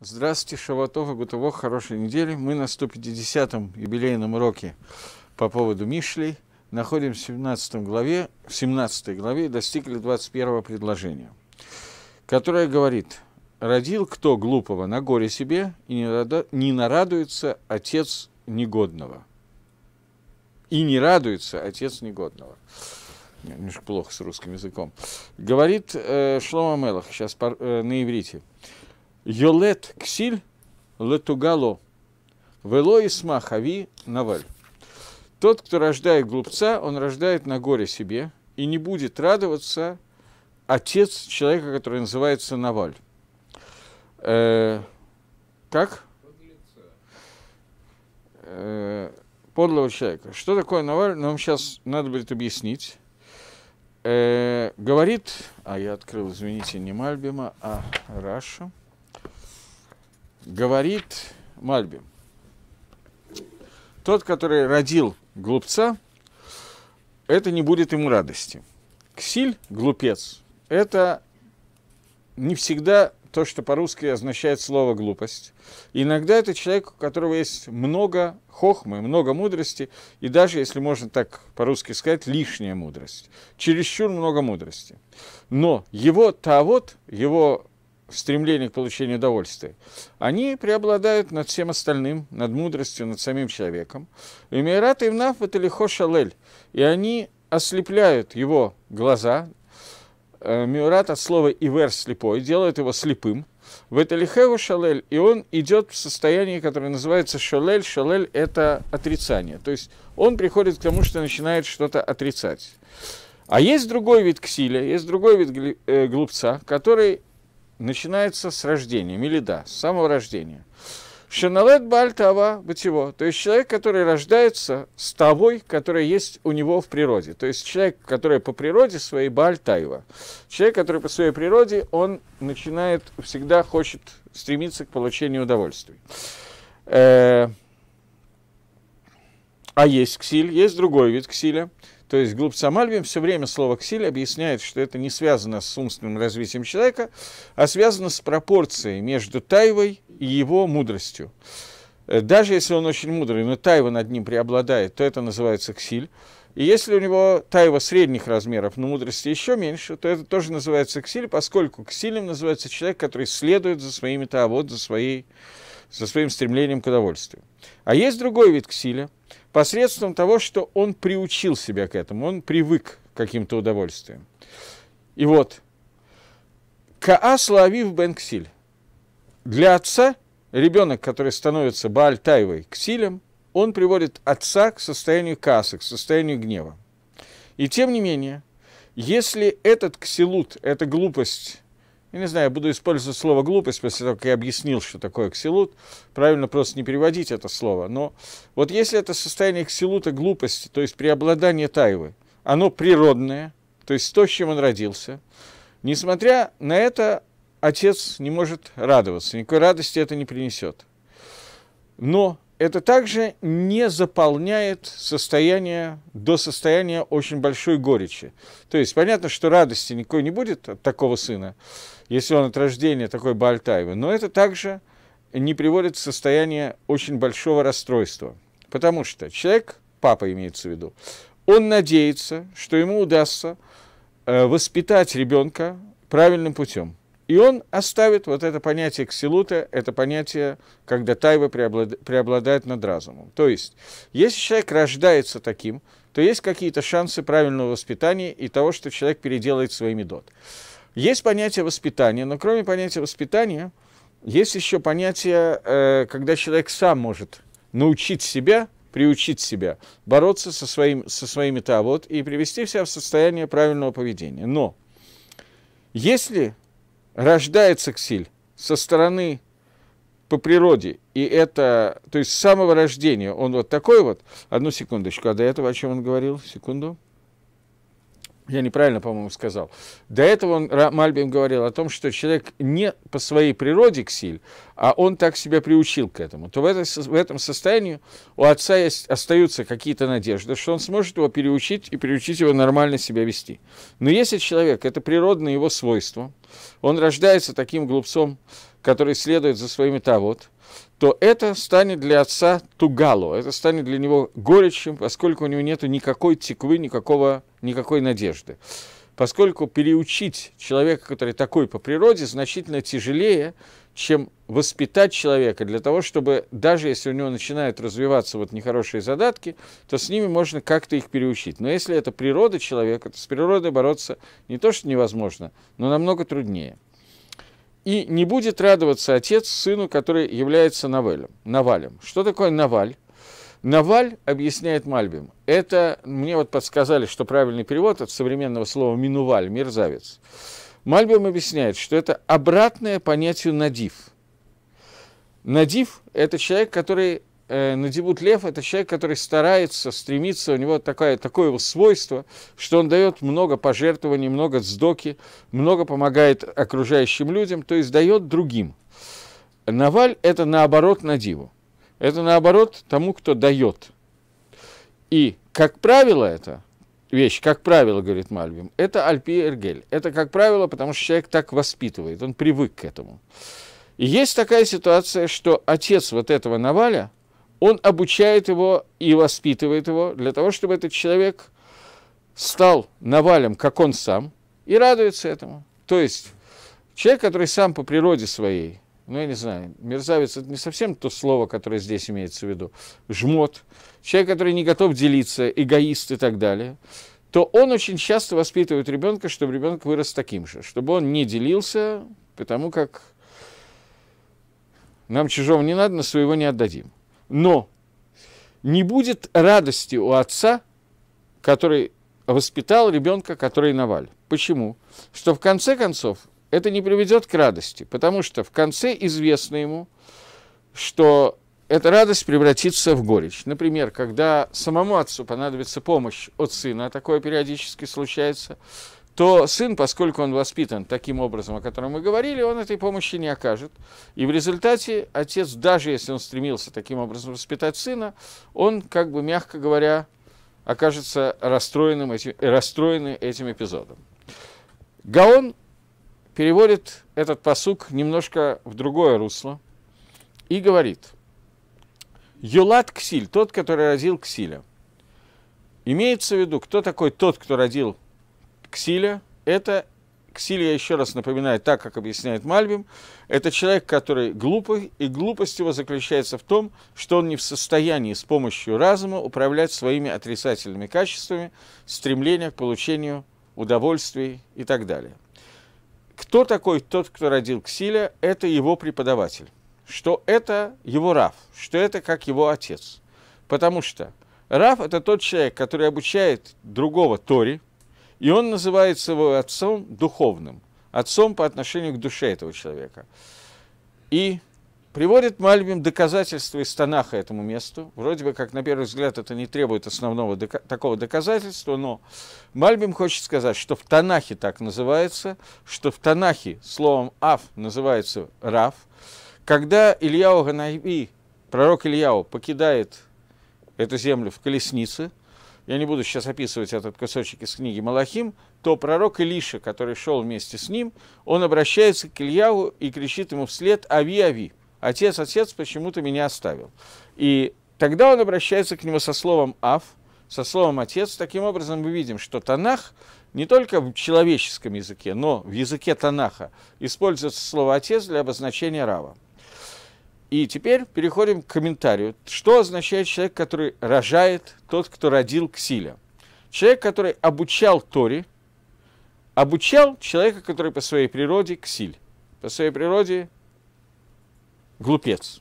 Здравствуйте, Шаватова, Гутово, хорошей недели. Мы на 150-м юбилейном уроке по поводу Мишлей. Находимся в 17 главе, в 17 главе и достигли 21 предложения, которое говорит, «Родил кто глупого на горе себе, и не нарадуется отец негодного». И не радуется отец негодного. Немножко плохо с русским языком. Говорит э, Шлома Мелах, сейчас пар, э, на иврите. Йолет ксиль летугало. Вело исма хави наваль. Тот, кто рождает глупца, он рождает на горе себе, и не будет радоваться отец человека, который называется Наваль. Э, как? Э, подлого человека. Что такое Наваль, нам сейчас надо будет объяснить. Э, говорит, а я открыл, извините, не Мальбима, а Раша говорит Мальби: Тот, который родил глупца, это не будет ему радости. Ксиль, глупец, это не всегда то, что по-русски означает слово «глупость». Иногда это человек, у которого есть много хохмы, много мудрости, и даже, если можно так по-русски сказать, лишняя мудрость. Чересчур много мудрости. Но его вот его в стремлении к получению удовольствия, они преобладают над всем остальным, над мудростью, над самим человеком. Эмират Ивнаф – это лихо шалель, и они ослепляют его глаза, э, Мюрат от слова «ивер» – слепой, делает его слепым. В это лихеву шалель, и он идет в состояние, которое называется шалель. Шалель – это отрицание. То есть он приходит к тому, что начинает что-то отрицать. А есть другой вид ксиля, есть другой вид э, глупца, который начинается с рождения, мелида, с самого рождения. Шаналет Бальтава Бативо, то есть человек, который рождается с тобой, которая есть у него в природе. То есть человек, который по природе своей Бальтаева. Человек, который по своей природе, он начинает, всегда хочет стремиться к получению удовольствий. Э, а есть ксиль, есть другой вид ксиля – то есть глупцам Альвим все время слово «ксиль» объясняет, что это не связано с умственным развитием человека, а связано с пропорцией между Тайвой и его мудростью. Э, даже если он очень мудрый, но Тайва над ним преобладает, то это называется «ксиль». И если у него тайва средних размеров, но мудрости еще меньше, то это тоже называется ксиль, поскольку ксилем называется человек, который следует за своими таавод, за, своей, за своим стремлением к удовольствию. А есть другой вид ксиля – посредством того, что он приучил себя к этому, он привык к каким-то удовольствиям. И вот, Каас Лавив Бен Ксиль. Для отца ребенок, который становится Бааль Тайвой Ксилем, он приводит отца к состоянию кассы, к состоянию гнева. И тем не менее, если этот ксилут, эта глупость я не знаю, я буду использовать слово глупость после того, как я объяснил, что такое ксилут. Правильно просто не переводить это слово. Но вот если это состояние ксилута глупости, то есть преобладание тайвы, оно природное, то есть то, с чем он родился, несмотря на это, отец не может радоваться, никакой радости это не принесет. Но это также не заполняет состояние, до состояния очень большой горечи. То есть понятно, что радости никакой не будет от такого сына, если он от рождения такой Бальтаева, но это также не приводит в состояние очень большого расстройства. Потому что человек, папа имеется в виду, он надеется, что ему удастся э, воспитать ребенка правильным путем. И он оставит вот это понятие ксилута, это понятие, когда тайва преобладает над разумом. То есть, если человек рождается таким, то есть какие-то шансы правильного воспитания и того, что человек переделает свои медот. Есть понятие воспитания, но кроме понятия воспитания, есть еще понятие, э, когда человек сам может научить себя, приучить себя, бороться со, своим, со своими тавод и привести себя в состояние правильного поведения. Но если рождается ксиль со стороны по природе. И это, то есть с самого рождения он вот такой вот. Одну секундочку, а до этого о чем он говорил? Секунду я неправильно, по-моему, сказал. До этого он, Мальбим говорил о том, что человек не по своей природе ксиль, а он так себя приучил к этому, то в, это, в этом состоянии у отца есть, остаются какие-то надежды, что он сможет его переучить и переучить его нормально себя вести. Но если человек, это природное его свойство, он рождается таким глупцом, который следует за своими тавот, то это станет для отца тугало, это станет для него горечью, поскольку у него нет никакой тиквы, никакого, никакой надежды. Поскольку переучить человека, который такой по природе, значительно тяжелее, чем воспитать человека для того, чтобы даже если у него начинают развиваться вот нехорошие задатки, то с ними можно как-то их переучить. Но если это природа человека, то с природой бороться не то, что невозможно, но намного труднее. И не будет радоваться отец сыну, который является Навалем. Навалем. Что такое Наваль? Наваль, объясняет Мальбим, это, мне вот подсказали, что правильный перевод от современного слова «минуваль», «мерзавец». Мальбим объясняет, что это обратное понятию «надив». Надив – это человек, который э, Надибут Лев – это человек, который старается, стремится, у него такое, такое его свойство, что он дает много пожертвований, много сдоки, много помогает окружающим людям, то есть дает другим. Наваль – это наоборот Надиву. Это наоборот тому, кто дает. И, как правило, это вещь, как правило, говорит Мальвим, это Альпи Эргель. Это, как правило, потому что человек так воспитывает, он привык к этому. И есть такая ситуация, что отец вот этого Наваля – он обучает его и воспитывает его для того, чтобы этот человек стал Навалем, как он сам, и радуется этому. То есть человек, который сам по природе своей, ну, я не знаю, мерзавец – это не совсем то слово, которое здесь имеется в виду, жмот, человек, который не готов делиться, эгоист и так далее, то он очень часто воспитывает ребенка, чтобы ребенок вырос таким же, чтобы он не делился, потому как нам чужого не надо, но своего не отдадим. Но не будет радости у отца, который воспитал ребенка, который Наваль. Почему? Что в конце концов это не приведет к радости, потому что в конце известно ему, что эта радость превратится в горечь. Например, когда самому отцу понадобится помощь от сына, а такое периодически случается – то сын, поскольку он воспитан таким образом, о котором мы говорили, он этой помощи не окажет. И в результате отец, даже если он стремился таким образом воспитать сына, он, как бы мягко говоря, окажется расстроенным этим, расстроенным этим эпизодом. Гаон переводит этот посук немножко в другое русло и говорит, Юлат Ксиль, тот, который родил Ксиля, имеется в виду, кто такой тот, кто родил ксиля – это Ксиль, еще раз напоминаю, так, как объясняет Мальбим, это человек, который глупый, и глупость его заключается в том, что он не в состоянии с помощью разума управлять своими отрицательными качествами, стремлением к получению удовольствий и так далее. Кто такой тот, кто родил Ксиля? Это его преподаватель, что это его Раф, что это как его отец. Потому что Раф – это тот человек, который обучает другого Тори, и он называет своего отцом духовным, отцом по отношению к душе этого человека. И приводит Мальбим доказательства из Танаха этому месту. Вроде бы, как на первый взгляд, это не требует основного дока- такого доказательства, но Мальбим хочет сказать, что в Танахе так называется, что в Танахе словом «аф» называется Рав, Когда Ильяу Ганави, пророк Ильяу, покидает эту землю в колеснице – я не буду сейчас описывать этот кусочек из книги Малахим, то пророк Илиша, который шел вместе с ним, он обращается к Ильяву и кричит ему вслед «Ави, ави!» «Отец, отец, почему ты меня оставил?» И тогда он обращается к нему со словом «Ав», со словом «отец». Таким образом, мы видим, что Танах не только в человеческом языке, но в языке Танаха используется слово «отец» для обозначения «рава». И теперь переходим к комментарию. Что означает человек, который рожает, тот, кто родил Ксиля? Человек, который обучал Торе, обучал человека, который по своей природе Ксиль, по своей природе глупец.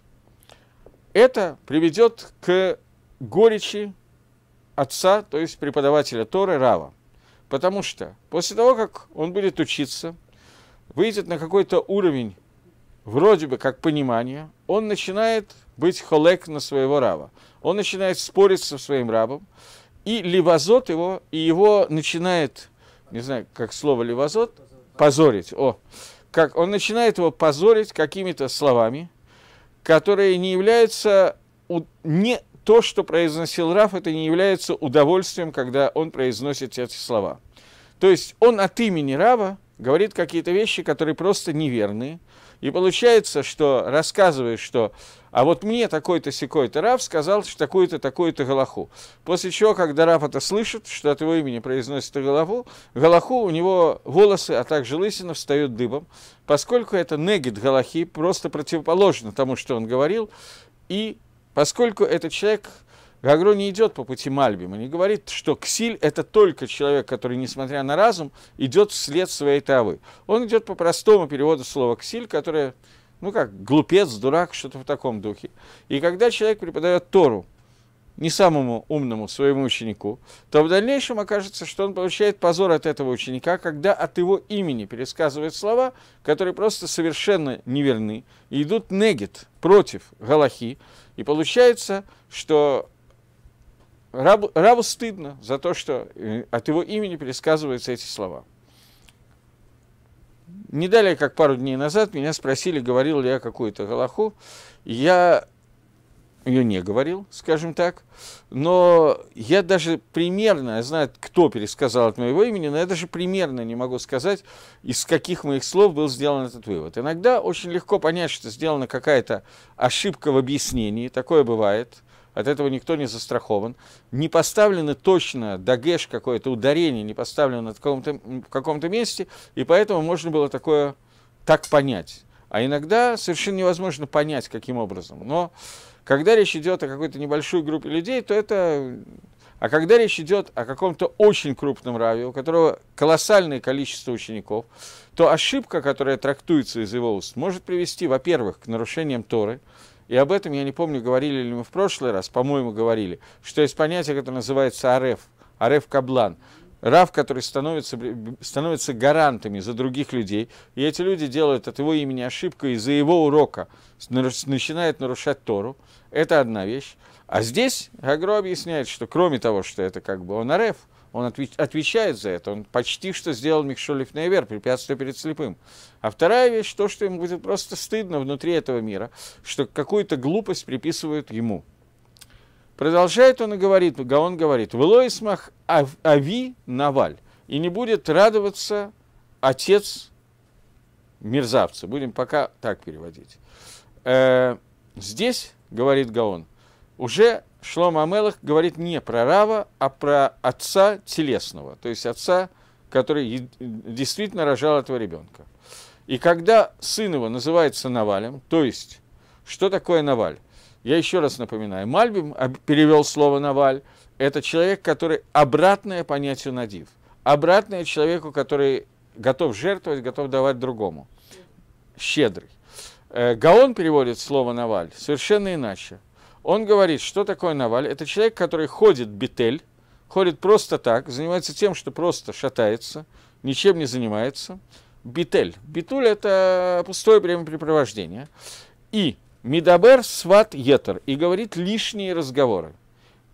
Это приведет к горечи отца, то есть преподавателя Торы Рава. Потому что после того, как он будет учиться, выйдет на какой-то уровень вроде бы как понимание, он начинает быть холек на своего раба. Он начинает спорить со своим рабом, и левозот его, и его начинает, не знаю, как слово левозот, позорить. О, как он начинает его позорить какими-то словами, которые не являются не то, что произносил Раф, это не является удовольствием, когда он произносит эти слова. То есть он от имени Рава говорит какие-то вещи, которые просто неверные, и получается, что рассказываешь, что а вот мне такой-то секой-то Раф сказал что такой то такой то Галаху. После чего, когда Раф это слышит, что от его имени произносит Галаху, Галаху у него волосы, а также лысина встают дыбом, поскольку это негид Галахи, просто противоположно тому, что он говорил, и поскольку этот человек Гагро не идет по пути Мальбима, не говорит, что Ксиль – это только человек, который, несмотря на разум, идет вслед своей тавы. Он идет по простому переводу слова «ксиль», которое, ну как, глупец, дурак, что-то в таком духе. И когда человек преподает Тору, не самому умному своему ученику, то в дальнейшем окажется, что он получает позор от этого ученика, когда от его имени пересказывает слова, которые просто совершенно неверны и идут негит против Галахи. И получается, что Рабу, рабу стыдно за то, что э, от его имени пересказываются эти слова. Не далее, как пару дней назад, меня спросили, говорил ли я какую-то галаху. Я ее не говорил, скажем так, но я даже примерно, я знаю, кто пересказал от моего имени, но я даже примерно не могу сказать, из каких моих слов был сделан этот вывод. Иногда очень легко понять, что сделана какая-то ошибка в объяснении, такое бывает – от этого никто не застрахован, не поставлены точно дагеш какое-то ударение, не поставлено в каком-то, месте, и поэтому можно было такое так понять. А иногда совершенно невозможно понять, каким образом. Но когда речь идет о какой-то небольшой группе людей, то это... А когда речь идет о каком-то очень крупном раве, у которого колоссальное количество учеников, то ошибка, которая трактуется из его уст, может привести, во-первых, к нарушениям Торы, и об этом, я не помню, говорили ли мы в прошлый раз, по-моему, говорили, что есть понятие, которое называется АРФ, АРФ Каблан. Рав, который становится, становится гарантами за других людей, и эти люди делают от его имени ошибку, из-за его урока начинают нарушать Тору. Это одна вещь. А здесь Гагро объясняет, что кроме того, что это как бы он Ареф, он отвечает за это. Он почти что сделал Микшолев Невер, препятствие перед слепым. А вторая вещь, то, что ему будет просто стыдно внутри этого мира, что какую-то глупость приписывают ему. Продолжает он и говорит, Гаон говорит, в «Велоисмах ави наваль». И не будет радоваться отец мерзавца. Будем пока так переводить. «Э, здесь, говорит Гаон, уже Шлома Амелах говорит не про Рава, а про отца телесного, то есть отца, который действительно рожал этого ребенка. И когда сын его называется Навалем, то есть, что такое Наваль? Я еще раз напоминаю, Мальбим перевел слово Наваль, это человек, который обратное понятию надив, обратное человеку, который готов жертвовать, готов давать другому, щедрый. Э, Гаон переводит слово Наваль совершенно иначе. Он говорит, что такое Наваль? Это человек, который ходит бетель, ходит просто так, занимается тем, что просто шатается, ничем не занимается. Бетель. Бетуль – это пустое времяпрепровождение. И Медабер сват етер и говорит лишние разговоры.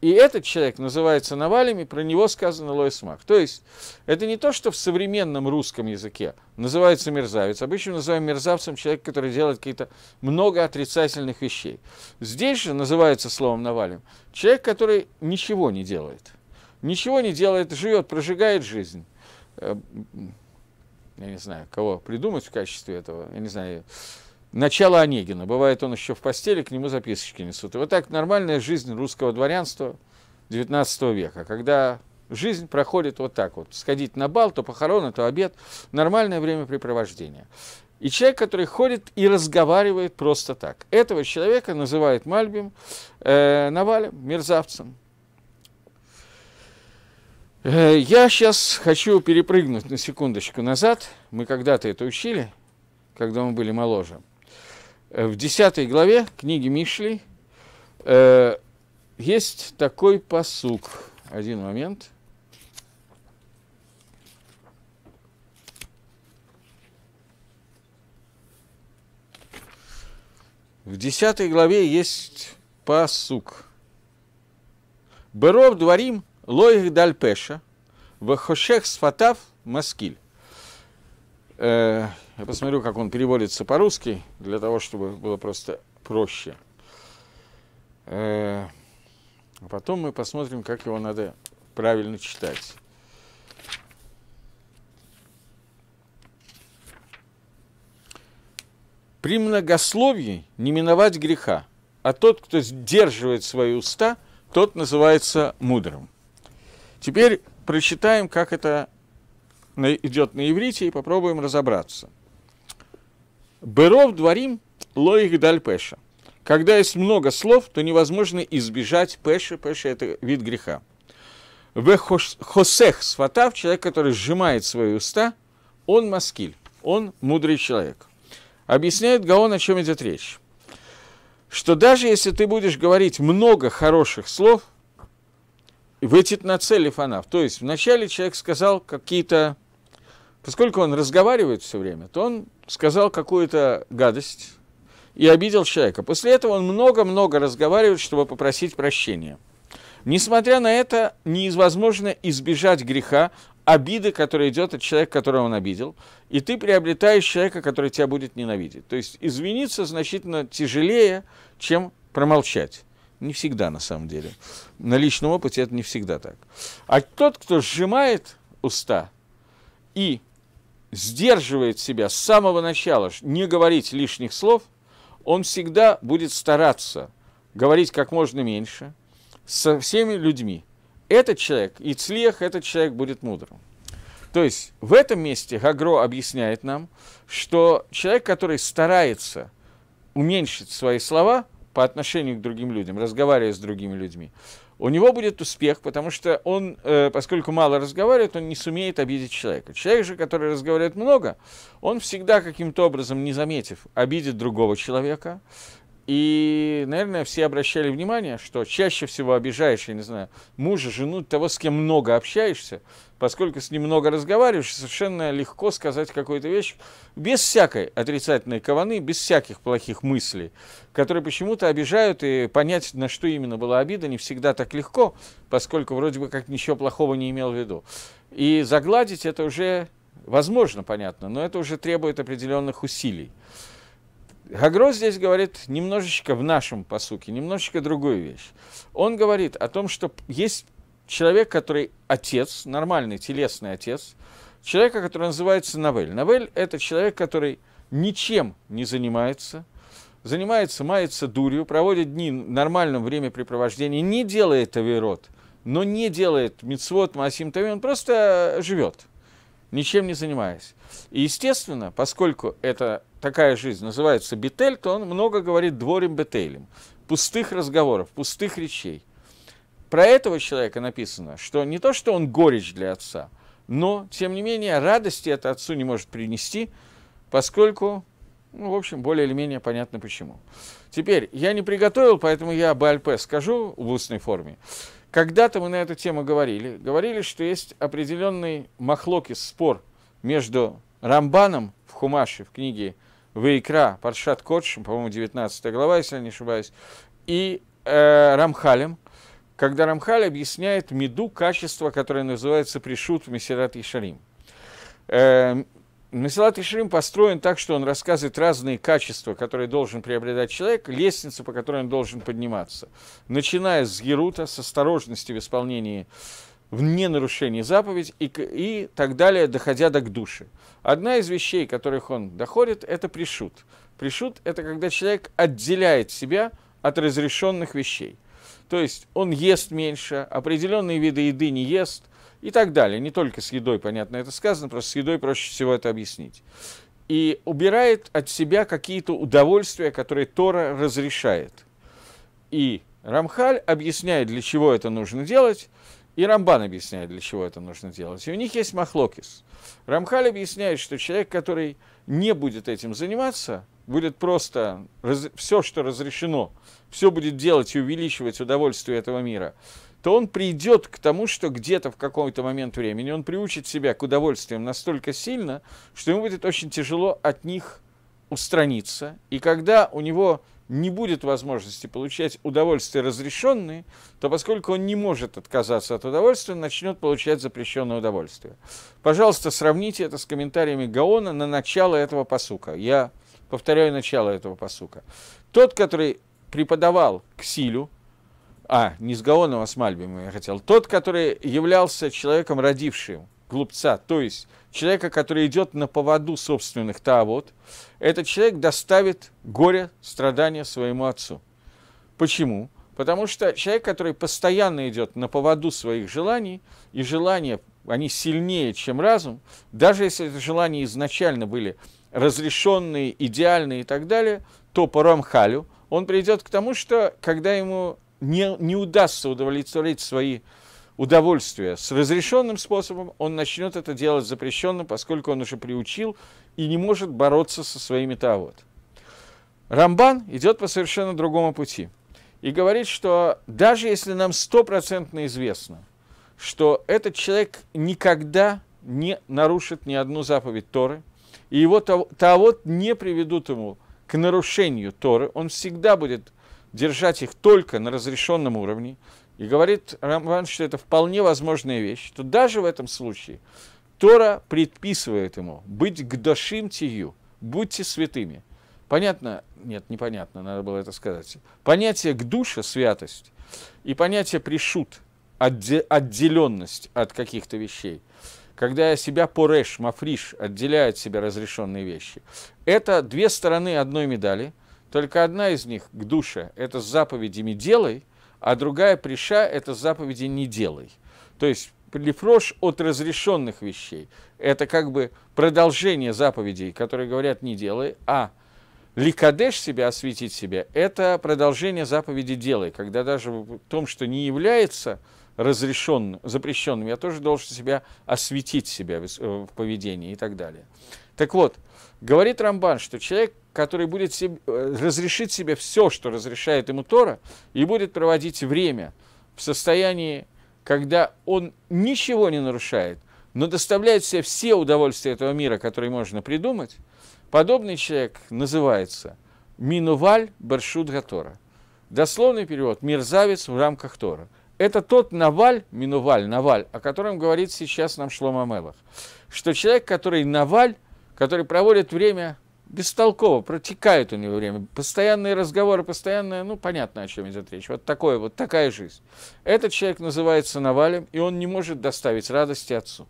И этот человек называется Навальным, и про него сказано Лоис Мах. То есть это не то, что в современном русском языке называется мерзавец. Обычно называем мерзавцем человек, который делает какие-то много отрицательных вещей. Здесь же называется словом Навальным человек, который ничего не делает. Ничего не делает, живет, прожигает жизнь. Э, я не знаю, кого придумать в качестве этого. Я не знаю, начало Онегина. Бывает, он еще в постели, к нему записочки несут. И вот так нормальная жизнь русского дворянства XIX века, когда жизнь проходит вот так вот. Сходить на бал, то похороны, то обед. Нормальное времяпрепровождение. И человек, который ходит и разговаривает просто так. Этого человека называют Мальбим, э, Навалем, мерзавцем. Э, я сейчас хочу перепрыгнуть на секундочку назад. Мы когда-то это учили, когда мы были моложе. Э, в 10 главе книги Мишли э, есть такой посук. Один момент. В 10 главе есть посук. Беров дворим лоих дальпеша, вахошех сфатав маскиль. Э, я посмотрю, как он переводится по-русски, для того, чтобы было просто проще. Э, а потом мы посмотрим, как его надо правильно читать. При многословии не миновать греха, а тот, кто сдерживает свои уста, тот называется мудрым. Теперь прочитаем, как это идет на иврите, и попробуем разобраться – Беров дворим лоих даль пеша. Когда есть много слов, то невозможно избежать пеша. Пеша – это вид греха. В хосех сватав, человек, который сжимает свои уста, он маскиль, он мудрый человек. Объясняет Гаон, о чем идет речь. Что даже если ты будешь говорить много хороших слов, выйдет на цели фанав. То есть вначале человек сказал какие-то... Поскольку он разговаривает все время, то он сказал какую-то гадость и обидел человека. После этого он много-много разговаривает, чтобы попросить прощения. Несмотря на это, невозможно избежать греха, обиды, которая идет от человека, которого он обидел, и ты приобретаешь человека, который тебя будет ненавидеть. То есть извиниться значительно тяжелее, чем промолчать. Не всегда, на самом деле. На личном опыте это не всегда так. А тот, кто сжимает уста и сдерживает себя с самого начала, не говорить лишних слов, он всегда будет стараться говорить как можно меньше со всеми людьми. Этот человек, и цлех, этот человек будет мудрым. То есть в этом месте Гагро объясняет нам, что человек, который старается уменьшить свои слова, по отношению к другим людям, разговаривая с другими людьми, у него будет успех, потому что он, э, поскольку мало разговаривает, он не сумеет обидеть человека. Человек же, который разговаривает много, он всегда каким-то образом, не заметив, обидит другого человека, и, наверное, все обращали внимание, что чаще всего обижаешь, я не знаю, мужа, жену, того, с кем много общаешься, поскольку с ним много разговариваешь, совершенно легко сказать какую-то вещь без всякой отрицательной кованы, без всяких плохих мыслей, которые почему-то обижают, и понять, на что именно была обида, не всегда так легко, поскольку вроде бы как ничего плохого не имел в виду. И загладить это уже возможно, понятно, но это уже требует определенных усилий. Гагро здесь говорит немножечко в нашем посуке, немножечко другую вещь. Он говорит о том, что есть человек, который отец, нормальный телесный отец, человека, который называется Навель. Навель – это человек, который ничем не занимается, занимается, мается дурью, проводит дни в нормальном времяпрепровождении, не делает авирот, но не делает мицвод, масим, тави, он просто живет, ничем не занимаясь. И, естественно, поскольку это такая жизнь называется Бетель, то он много говорит дворем Бетелем, пустых разговоров, пустых речей. Про этого человека написано, что не то, что он горечь для отца, но, тем не менее, радости это отцу не может принести, поскольку, ну, в общем, более или менее понятно почему. Теперь, я не приготовил, поэтому я об Альпе скажу в устной форме. Когда-то мы на эту тему говорили. Говорили, что есть определенный махлокис спор между Рамбаном в Хумаше, в книге Вейкра, Паршат Кодш, по-моему, 19 глава, если я не ошибаюсь, и э, Рамхалем, когда Рамхаль объясняет меду качество, которое называется пришут в Мессерат Ишарим. Э, Месилат Ишрим построен так, что он рассказывает разные качества, которые должен приобретать человек, лестницу, по которой он должен подниматься. Начиная с Герута, с осторожности в исполнении в ненарушении заповедь и, и так далее, доходя до к душе. Одна из вещей, которых он доходит, это пришут. Пришут – это когда человек отделяет себя от разрешенных вещей. То есть он ест меньше, определенные виды еды не ест и так далее. Не только с едой, понятно, это сказано, просто с едой проще всего это объяснить. И убирает от себя какие-то удовольствия, которые Тора разрешает. И Рамхаль объясняет, для чего это нужно делать, и Рамбан объясняет, для чего это нужно делать. И у них есть махлокис. Рамхаль объясняет, что человек, который не будет этим заниматься, будет просто раз, все, что разрешено, все будет делать и увеличивать удовольствие этого мира, то он придет к тому, что где-то в какой-то момент времени он приучит себя к удовольствиям настолько сильно, что ему будет очень тяжело от них устраниться. И когда у него не будет возможности получать удовольствие разрешенное, то поскольку он не может отказаться от удовольствия, он начнет получать запрещенное удовольствие. Пожалуйста, сравните это с комментариями Гаона на начало этого посука. Я повторяю начало этого посука. Тот, который преподавал к Силю, а, не с Гаоном, а с Мальбимом я хотел, тот, который являлся человеком, родившим глупца, то есть человека, который идет на поводу собственных таавот, этот человек доставит горе, страдания своему отцу. Почему? Потому что человек, который постоянно идет на поводу своих желаний, и желания, они сильнее, чем разум, даже если эти желания изначально были разрешенные, идеальные и так далее, то по Рамхалю он придет к тому, что когда ему не, не удастся удовлетворить свои удовольствия с разрешенным способом, он начнет это делать запрещенным, поскольку он уже приучил и не может бороться со своими таавот. Рамбан идет по совершенно другому пути и говорит, что даже если нам стопроцентно известно, что этот человек никогда не нарушит ни одну заповедь Торы, и его таавот не приведут ему к нарушению Торы, он всегда будет держать их только на разрешенном уровне, и говорит Рамбан, что это вполне возможная вещь, то даже в этом случае – Тора предписывает ему быть гдошим тию, будьте святыми. Понятно? Нет, непонятно, надо было это сказать. Понятие гдуша, святость, и понятие пришут, отделенность от каких-то вещей. Когда я себя пореш, мафриш, отделяю от себя разрешенные вещи. Это две стороны одной медали, только одна из них, к душе, это с заповедями «делай», а другая приша – это с заповеди «не делай». То есть лифрош от разрешенных вещей. Это как бы продолжение заповедей, которые говорят «не делай», а ликадеш себя, осветить себя, это продолжение заповеди «делай», когда даже в том, что не является разрешенным, запрещенным, я тоже должен себя осветить себя э, в поведении и так далее. Так вот, говорит Рамбан, что человек, который будет себе, э, разрешить себе все, что разрешает ему Тора, и будет проводить время в состоянии когда он ничего не нарушает, но доставляет себе все удовольствия этого мира, которые можно придумать, подобный человек называется Минуваль Баршуд Гатора. Дословный перевод – мерзавец в рамках Тора. Это тот Наваль, Минуваль, Наваль, о котором говорит сейчас нам Шлома Мелах, что человек, который Наваль, который проводит время бестолково протекает у него время. Постоянные разговоры, постоянная, ну, понятно, о чем идет речь. Вот такое, вот такая жизнь. Этот человек называется Навалем, и он не может доставить радости отцу.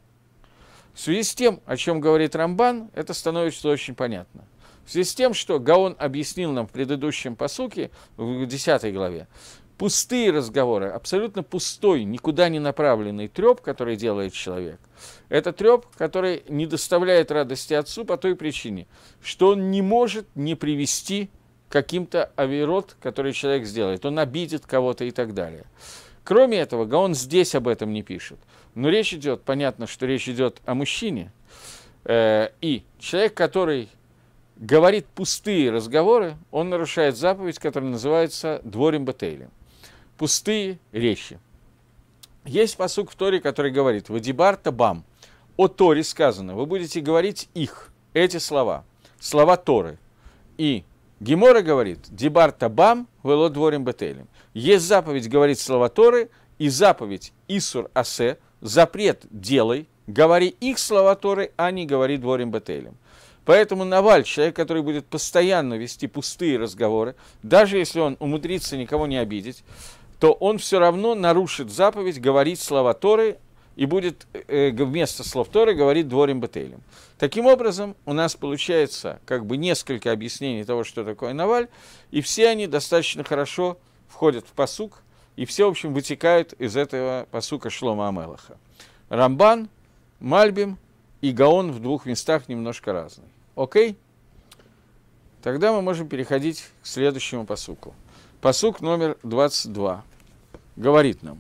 В связи с тем, о чем говорит Рамбан, это становится очень понятно. В связи с тем, что Гаон объяснил нам в предыдущем посуке, в 10 главе, пустые разговоры, абсолютно пустой, никуда не направленный треп, который делает человек, это треп, который не доставляет радости отцу по той причине, что он не может не привести каким-то авирот, который человек сделает. Он обидит кого-то и так далее. Кроме этого, Гаон здесь об этом не пишет. Но речь идет, понятно, что речь идет о мужчине. Э, и человек, который говорит пустые разговоры, он нарушает заповедь, которая называется «дворем Бетейлем» пустые речи. Есть посук в Торе, который говорит «Вадибар табам». О Торе сказано, вы будете говорить их, эти слова, слова Торы. И Гемора говорит «Дибар табам вело дворим бетелем». Есть заповедь говорить слова Торы и заповедь «Исур асе», запрет «делай», говори их слова Торы, а не говори дворим бетелем. Поэтому Наваль, человек, который будет постоянно вести пустые разговоры, даже если он умудрится никого не обидеть, то он все равно нарушит заповедь говорить слова Торы и будет э, вместо слов Торы говорить дворим Бетелем. Таким образом, у нас получается как бы несколько объяснений того, что такое Наваль, и все они достаточно хорошо входят в посук, и все, в общем, вытекают из этого посука Шлома Амелаха. Рамбан, Мальбим и Гаон в двух местах немножко разные. Окей? Тогда мы можем переходить к следующему посуку. Посук номер 22 говорит нам.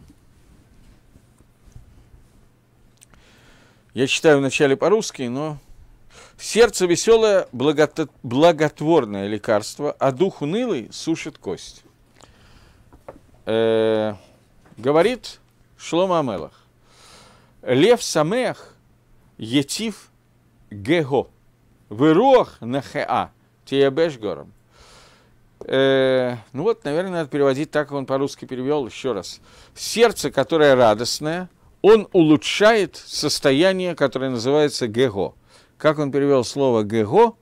Я читаю вначале по-русски, но Сердце веселое – благотворное лекарство, а дух унылый сушит кость. Э, говорит Шлома Амелах. Лев самех етив гего, вырох нахеа, теябеш гором. Э, ну вот, наверное, надо переводить так, как он по-русски перевел еще раз. Сердце, которое радостное, он улучшает состояние, которое называется гего. Как он перевел слово гего,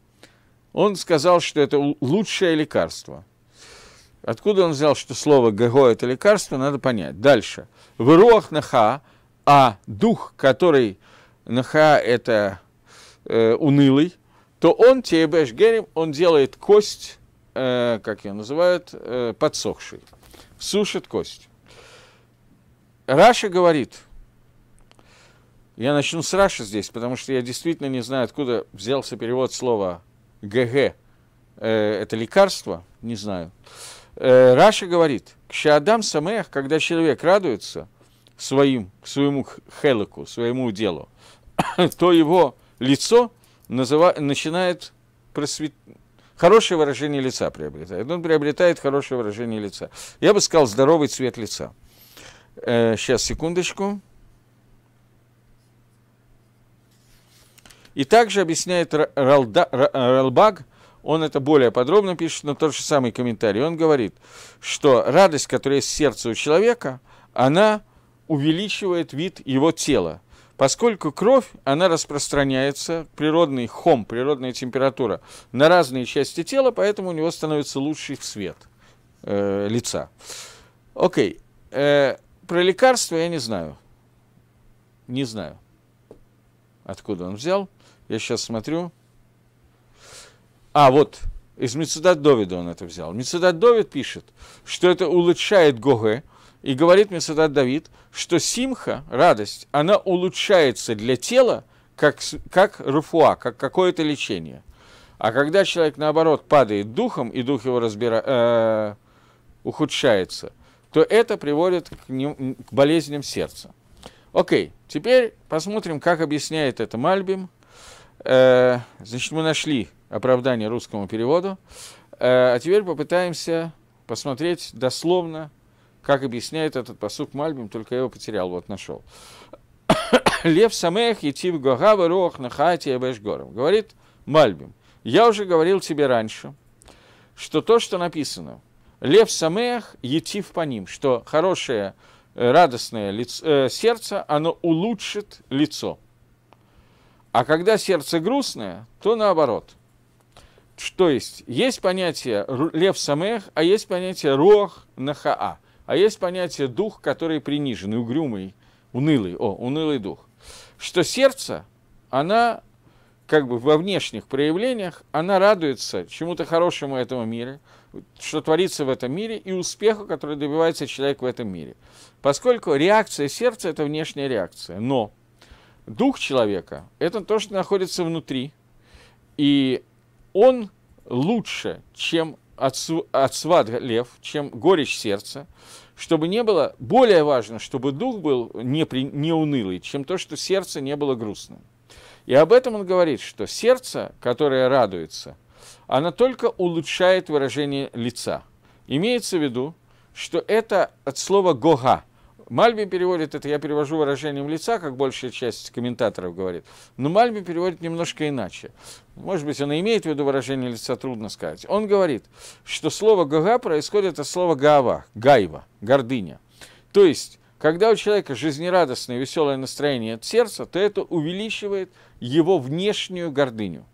он сказал, что это лучшее лекарство. Откуда он взял, что слово гего это лекарство, надо понять. Дальше. В наха, а дух, который наха это э, унылый, то он, тебе герим, он делает кость э, как ее называют, э, подсохший. Сушит кость. Раша говорит, я начну с Раши здесь, потому что я действительно не знаю, откуда взялся перевод слова ГГ. Э, это лекарство? Не знаю. Э, Раша говорит, Кшадам Самех, когда человек радуется своим, своему хелоку, своему делу, то его лицо называ, начинает просвет, хорошее выражение лица приобретает. Он приобретает хорошее выражение лица. Я бы сказал, здоровый цвет лица. Э, сейчас, секундочку. И также объясняет Ралбаг, он это более подробно пишет, но тот же самый комментарий. Он говорит, что радость, которая есть в сердце у человека, она увеличивает вид его тела. Поскольку кровь, она распространяется, природный хом, природная температура, на разные части тела, поэтому у него становится лучший цвет э, лица. Окей. Э, про лекарства я не знаю. Не знаю, откуда он взял. Я сейчас смотрю. А, вот, из Мецедат Довида он это взял. Мецедат Довид пишет, что это улучшает Гоге, и говорит Мецедат Давид, что симха, радость, она улучшается для тела, как, как руфуа, как какое-то лечение. А когда человек, наоборот, падает духом, и дух его разбира, э, ухудшается, то это приводит к, не, к болезням сердца. Окей, теперь посмотрим, как объясняет это Мальбим. Э, значит, мы нашли оправдание русскому переводу. Э, а теперь попытаемся посмотреть дословно как объясняет этот посук Мальбим, только я его потерял, вот нашел. Лев Самех и Тив Гогава Рох Нахати Эбешгором. Говорит Мальбим, я уже говорил тебе раньше, что то, что написано, Лев Самех Етив по ним, что хорошее э, радостное лицо, э, сердце, оно улучшит лицо. А когда сердце грустное, то наоборот. Что есть? Есть понятие лев самех, а есть понятие рох нахаа. А есть понятие дух, который приниженный, угрюмый, унылый, о, унылый дух. Что сердце, она как бы во внешних проявлениях, она радуется чему-то хорошему этому миру, что творится в этом мире, и успеху, который добивается человек в этом мире. Поскольку реакция сердца – это внешняя реакция. Но дух человека – это то, что находится внутри, и он лучше, чем от, от сват лев, чем горечь сердца, чтобы не было, более важно, чтобы дух был не, при, не унылый, чем то, что сердце не было грустным. И об этом он говорит, что сердце, которое радуется, оно только улучшает выражение лица. Имеется в виду, что это от слова «гога», Мальби переводит это, я перевожу выражением лица, как большая часть комментаторов говорит, но Мальби переводит немножко иначе. Может быть, она имеет в виду выражение лица, трудно сказать. Он говорит, что слово «гага» происходит от слова «гава», «гайва», «гордыня». То есть, когда у человека жизнерадостное, веселое настроение от сердца, то это увеличивает его внешнюю гордыню.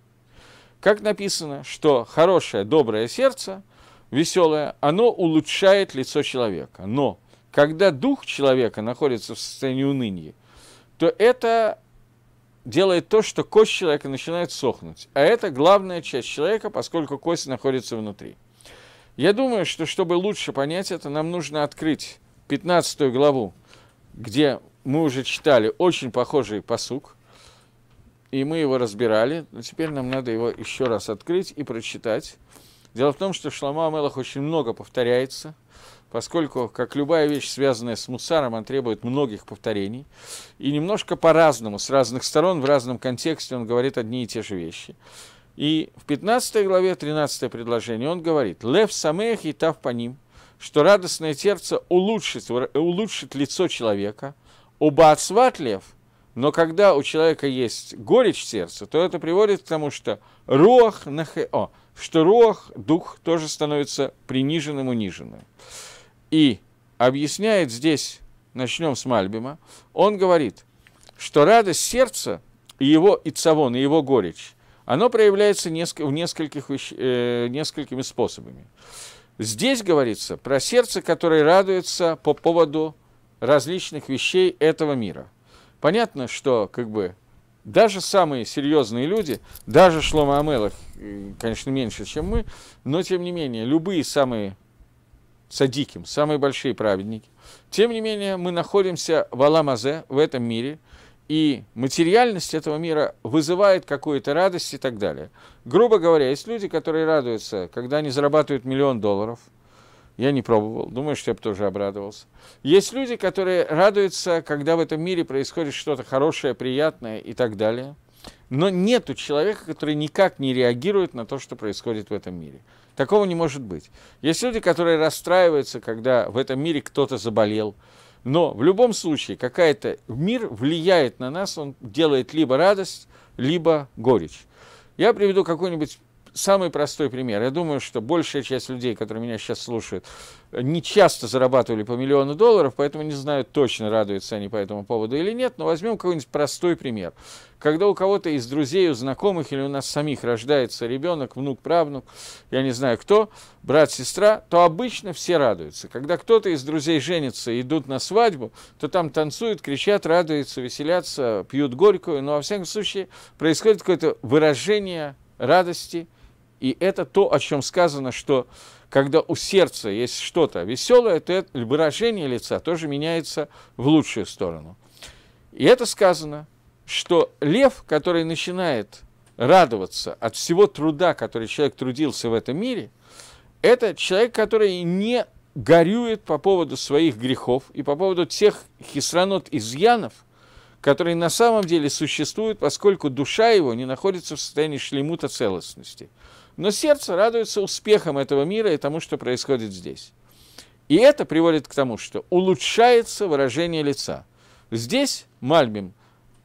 Как написано, что хорошее, доброе сердце, веселое, оно улучшает лицо человека. Но когда дух человека находится в состоянии уныния, то это делает то, что кость человека начинает сохнуть. А это главная часть человека, поскольку кость находится внутри. Я думаю, что чтобы лучше понять это, нам нужно открыть 15 главу, где мы уже читали очень похожий посук, и мы его разбирали, но теперь нам надо его еще раз открыть и прочитать. Дело в том, что в Шлама Амелах очень много повторяется – поскольку, как любая вещь, связанная с мусаром, он требует многих повторений. И немножко по-разному, с разных сторон, в разном контексте он говорит одни и те же вещи. И в 15 главе 13 предложение он говорит «Лев самех и тав по ним», что радостное сердце улучшит, улучшит лицо человека, оба отсват лев, но когда у человека есть горечь сердца, то это приводит к тому, что рох нахе о что рох, дух тоже становится приниженным, униженным и объясняет здесь, начнем с Мальбима, он говорит, что радость сердца и его ицавон, и его горечь, оно проявляется неск- в нескольких вещ- э, несколькими способами. Здесь говорится про сердце, которое радуется по поводу различных вещей этого мира. Понятно, что как бы даже самые серьезные люди, даже Шлома Амелах, э, конечно, меньше, чем мы, но тем не менее, любые самые садиким, самые большие праведники. Тем не менее, мы находимся в Аламазе, в этом мире, и материальность этого мира вызывает какую-то радость и так далее. Грубо говоря, есть люди, которые радуются, когда они зарабатывают миллион долларов. Я не пробовал, думаю, что я бы тоже обрадовался. Есть люди, которые радуются, когда в этом мире происходит что-то хорошее, приятное и так далее. Но нету человека, который никак не реагирует на то, что происходит в этом мире. Такого не может быть. Есть люди, которые расстраиваются, когда в этом мире кто-то заболел. Но в любом случае какая-то мир влияет на нас, он делает либо радость, либо горечь. Я приведу какой-нибудь самый простой пример. Я думаю, что большая часть людей, которые меня сейчас слушают, не часто зарабатывали по миллиону долларов, поэтому не знаю точно, радуются они по этому поводу или нет, но возьмем какой-нибудь простой пример. Когда у кого-то из друзей, у знакомых или у нас самих рождается ребенок, внук, правнук, я не знаю кто, брат, сестра, то обычно все радуются. Когда кто-то из друзей женится и идут на свадьбу, то там танцуют, кричат, радуются, веселятся, пьют горькую, но во всяком случае происходит какое-то выражение радости – и это то, о чем сказано, что когда у сердца есть что-то веселое, то это выражение лица тоже меняется в лучшую сторону. И это сказано, что лев, который начинает радоваться от всего труда, который человек трудился в этом мире, это человек, который не горюет по поводу своих грехов и по поводу тех хисранот изъянов, которые на самом деле существуют, поскольку душа его не находится в состоянии шлемута целостности. Но сердце радуется успехам этого мира и тому, что происходит здесь. И это приводит к тому, что улучшается выражение лица. Здесь Мальбим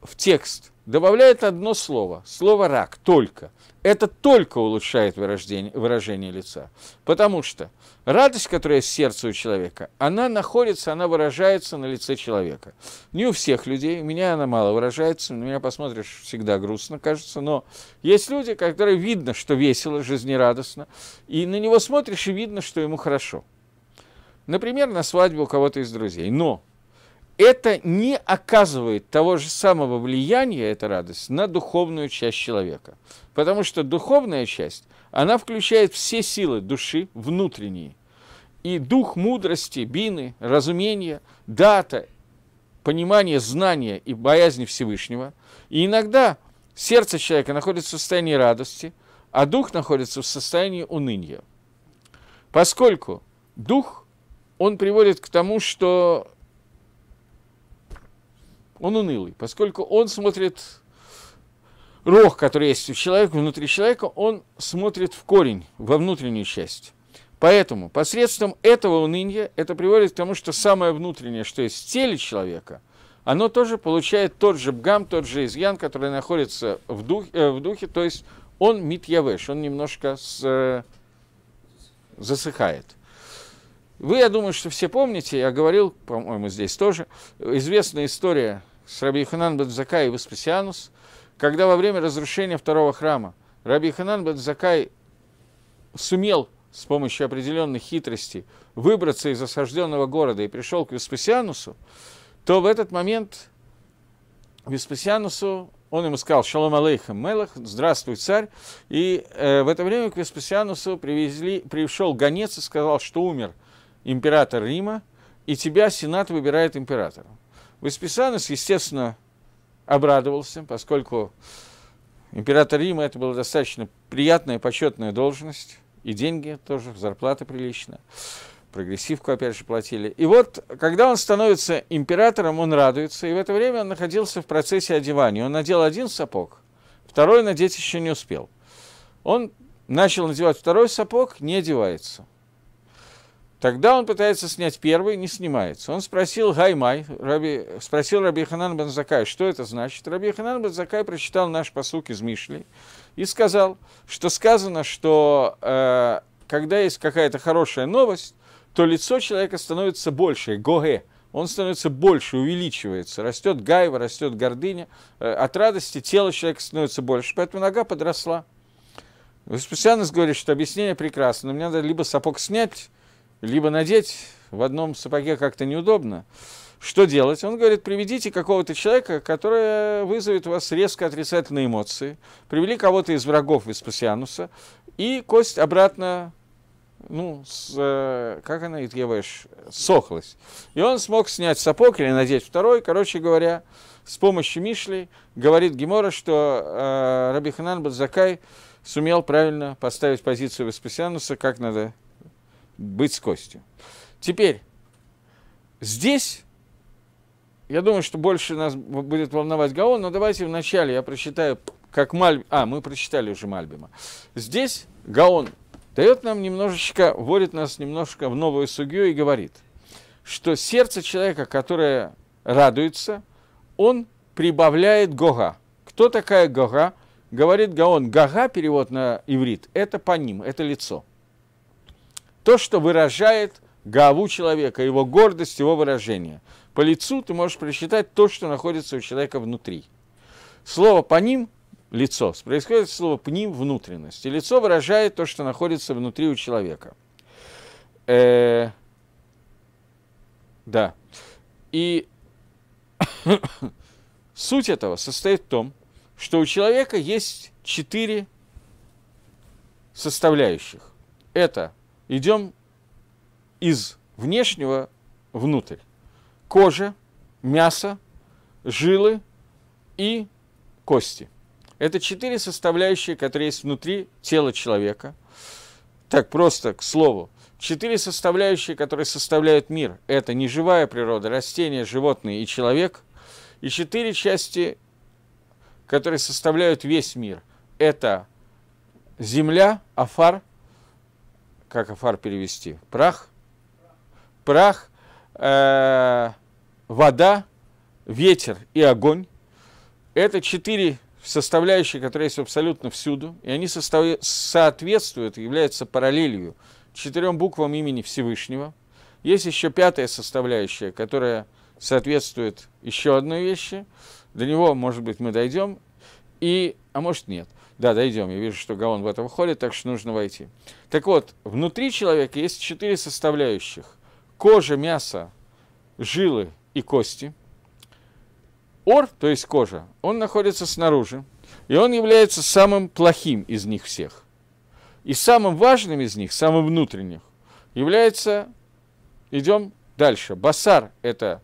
в текст добавляет одно слово, слово «рак», «только». Это только улучшает выражение, выражение лица, потому что радость, которая в сердце у человека, она находится, она выражается на лице человека. Не у всех людей, у меня она мало выражается, на меня посмотришь, всегда грустно кажется, но есть люди, которые видно, что весело, жизнерадостно, и на него смотришь, и видно, что ему хорошо. Например, на свадьбу у кого-то из друзей. Но это не оказывает того же самого влияния, эта радость, на духовную часть человека. Потому что духовная часть, она включает все силы души внутренние. И дух мудрости, бины, разумения, дата, понимание знания и боязни Всевышнего. И иногда сердце человека находится в состоянии радости, а дух находится в состоянии уныния. Поскольку дух, он приводит к тому, что он унылый, поскольку он смотрит рог, который есть у человека, внутри человека, он смотрит в корень, во внутреннюю часть. Поэтому посредством этого уныния это приводит к тому, что самое внутреннее, что есть в теле человека, оно тоже получает тот же бгам, тот же изъян, который находится в духе, э, в духе то есть он митьявеш, он немножко с, э, засыхает. Вы, я думаю, что все помните, я говорил, по-моему, здесь тоже, известная история с Раби Ханан Бадзакай и Веспасианус, когда во время разрушения второго храма Раби Ханан Бадзакай сумел с помощью определенной хитрости выбраться из осажденного города и пришел к Веспасианусу, то в этот момент Веспасианусу он ему сказал «Шалом алейхам мелах», «Здравствуй, царь». И э, в это время к Веспасианусу привезли, пришел гонец и сказал, что умер император Рима, и тебя Сенат выбирает императором. Весписанус, естественно, обрадовался, поскольку император Рима это была достаточно приятная, и почетная должность, и деньги тоже, зарплата приличная, прогрессивку опять же платили. И вот, когда он становится императором, он радуется, и в это время он находился в процессе одевания. Он надел один сапог, второй надеть еще не успел. Он начал надевать второй сапог, не одевается. Тогда он пытается снять первый, не снимается. Он спросил Гаймай, Раби, спросил Раби Ханан Банзакай, что это значит. Раби Ханан Банзакай прочитал наш посук из Мишли и сказал, что сказано, что э, когда есть какая-то хорошая новость, то лицо человека становится больше, гоге, он становится больше, увеличивается, растет гайва, растет гордыня, э, от радости тело человека становится больше, поэтому нога подросла. Веспасианус говорит, что объяснение прекрасно, но мне надо либо сапог снять, либо надеть в одном сапоге как-то неудобно. Что делать? Он говорит, приведите какого-то человека, который вызовет у вас резко отрицательные эмоции. Привели кого-то из врагов из Веспасиануса, и кость обратно, ну, с, э, как она, Итьевеш, сохлась. И он смог снять сапог или надеть второй, короче говоря, с помощью Мишли, говорит Гемора, что э, Рабиханан Бадзакай сумел правильно поставить позицию Веспасиануса, как надо быть с костью. Теперь, здесь, я думаю, что больше нас будет волновать Гаон, но давайте вначале я прочитаю, как Мальбим... А, мы прочитали уже Мальбима. Здесь Гаон дает нам немножечко, вводит нас немножко в новую судью и говорит, что сердце человека, которое радуется, он прибавляет гога. Кто такая гога? Говорит Гаон, гага, перевод на иврит, это по ним, это лицо – то, что выражает гаву человека, его гордость, его выражение. По лицу ты можешь прочитать то, что находится у человека внутри. Слово по ним лицо. Происходит слово по ним внутренность. И лицо выражает то, что находится внутри у человека. Э, да. И суть этого состоит в том, что у человека есть четыре составляющих. Это идем из внешнего внутрь. Кожа, мясо, жилы и кости. Это четыре составляющие, которые есть внутри тела человека. Так просто, к слову, четыре составляющие, которые составляют мир. Это неживая природа, растения, животные и человек. И четыре части, которые составляют весь мир. Это земля, афар, как афар перевести? Прах? Прах, э, вода, ветер и огонь. Это четыре составляющие, которые есть абсолютно всюду, и они состав... соответствуют, являются параллелью четырем буквам имени Всевышнего. Есть еще пятая составляющая, которая соответствует еще одной вещи. До него, может быть, мы дойдем, и, а может, нет – да, дойдем. Я вижу, что Гаон в этом ходит, так что нужно войти. Так вот, внутри человека есть четыре составляющих. Кожа, мясо, жилы и кости. Ор, то есть кожа, он находится снаружи, и он является самым плохим из них всех. И самым важным из них, самым внутренним является, идем дальше, басар – это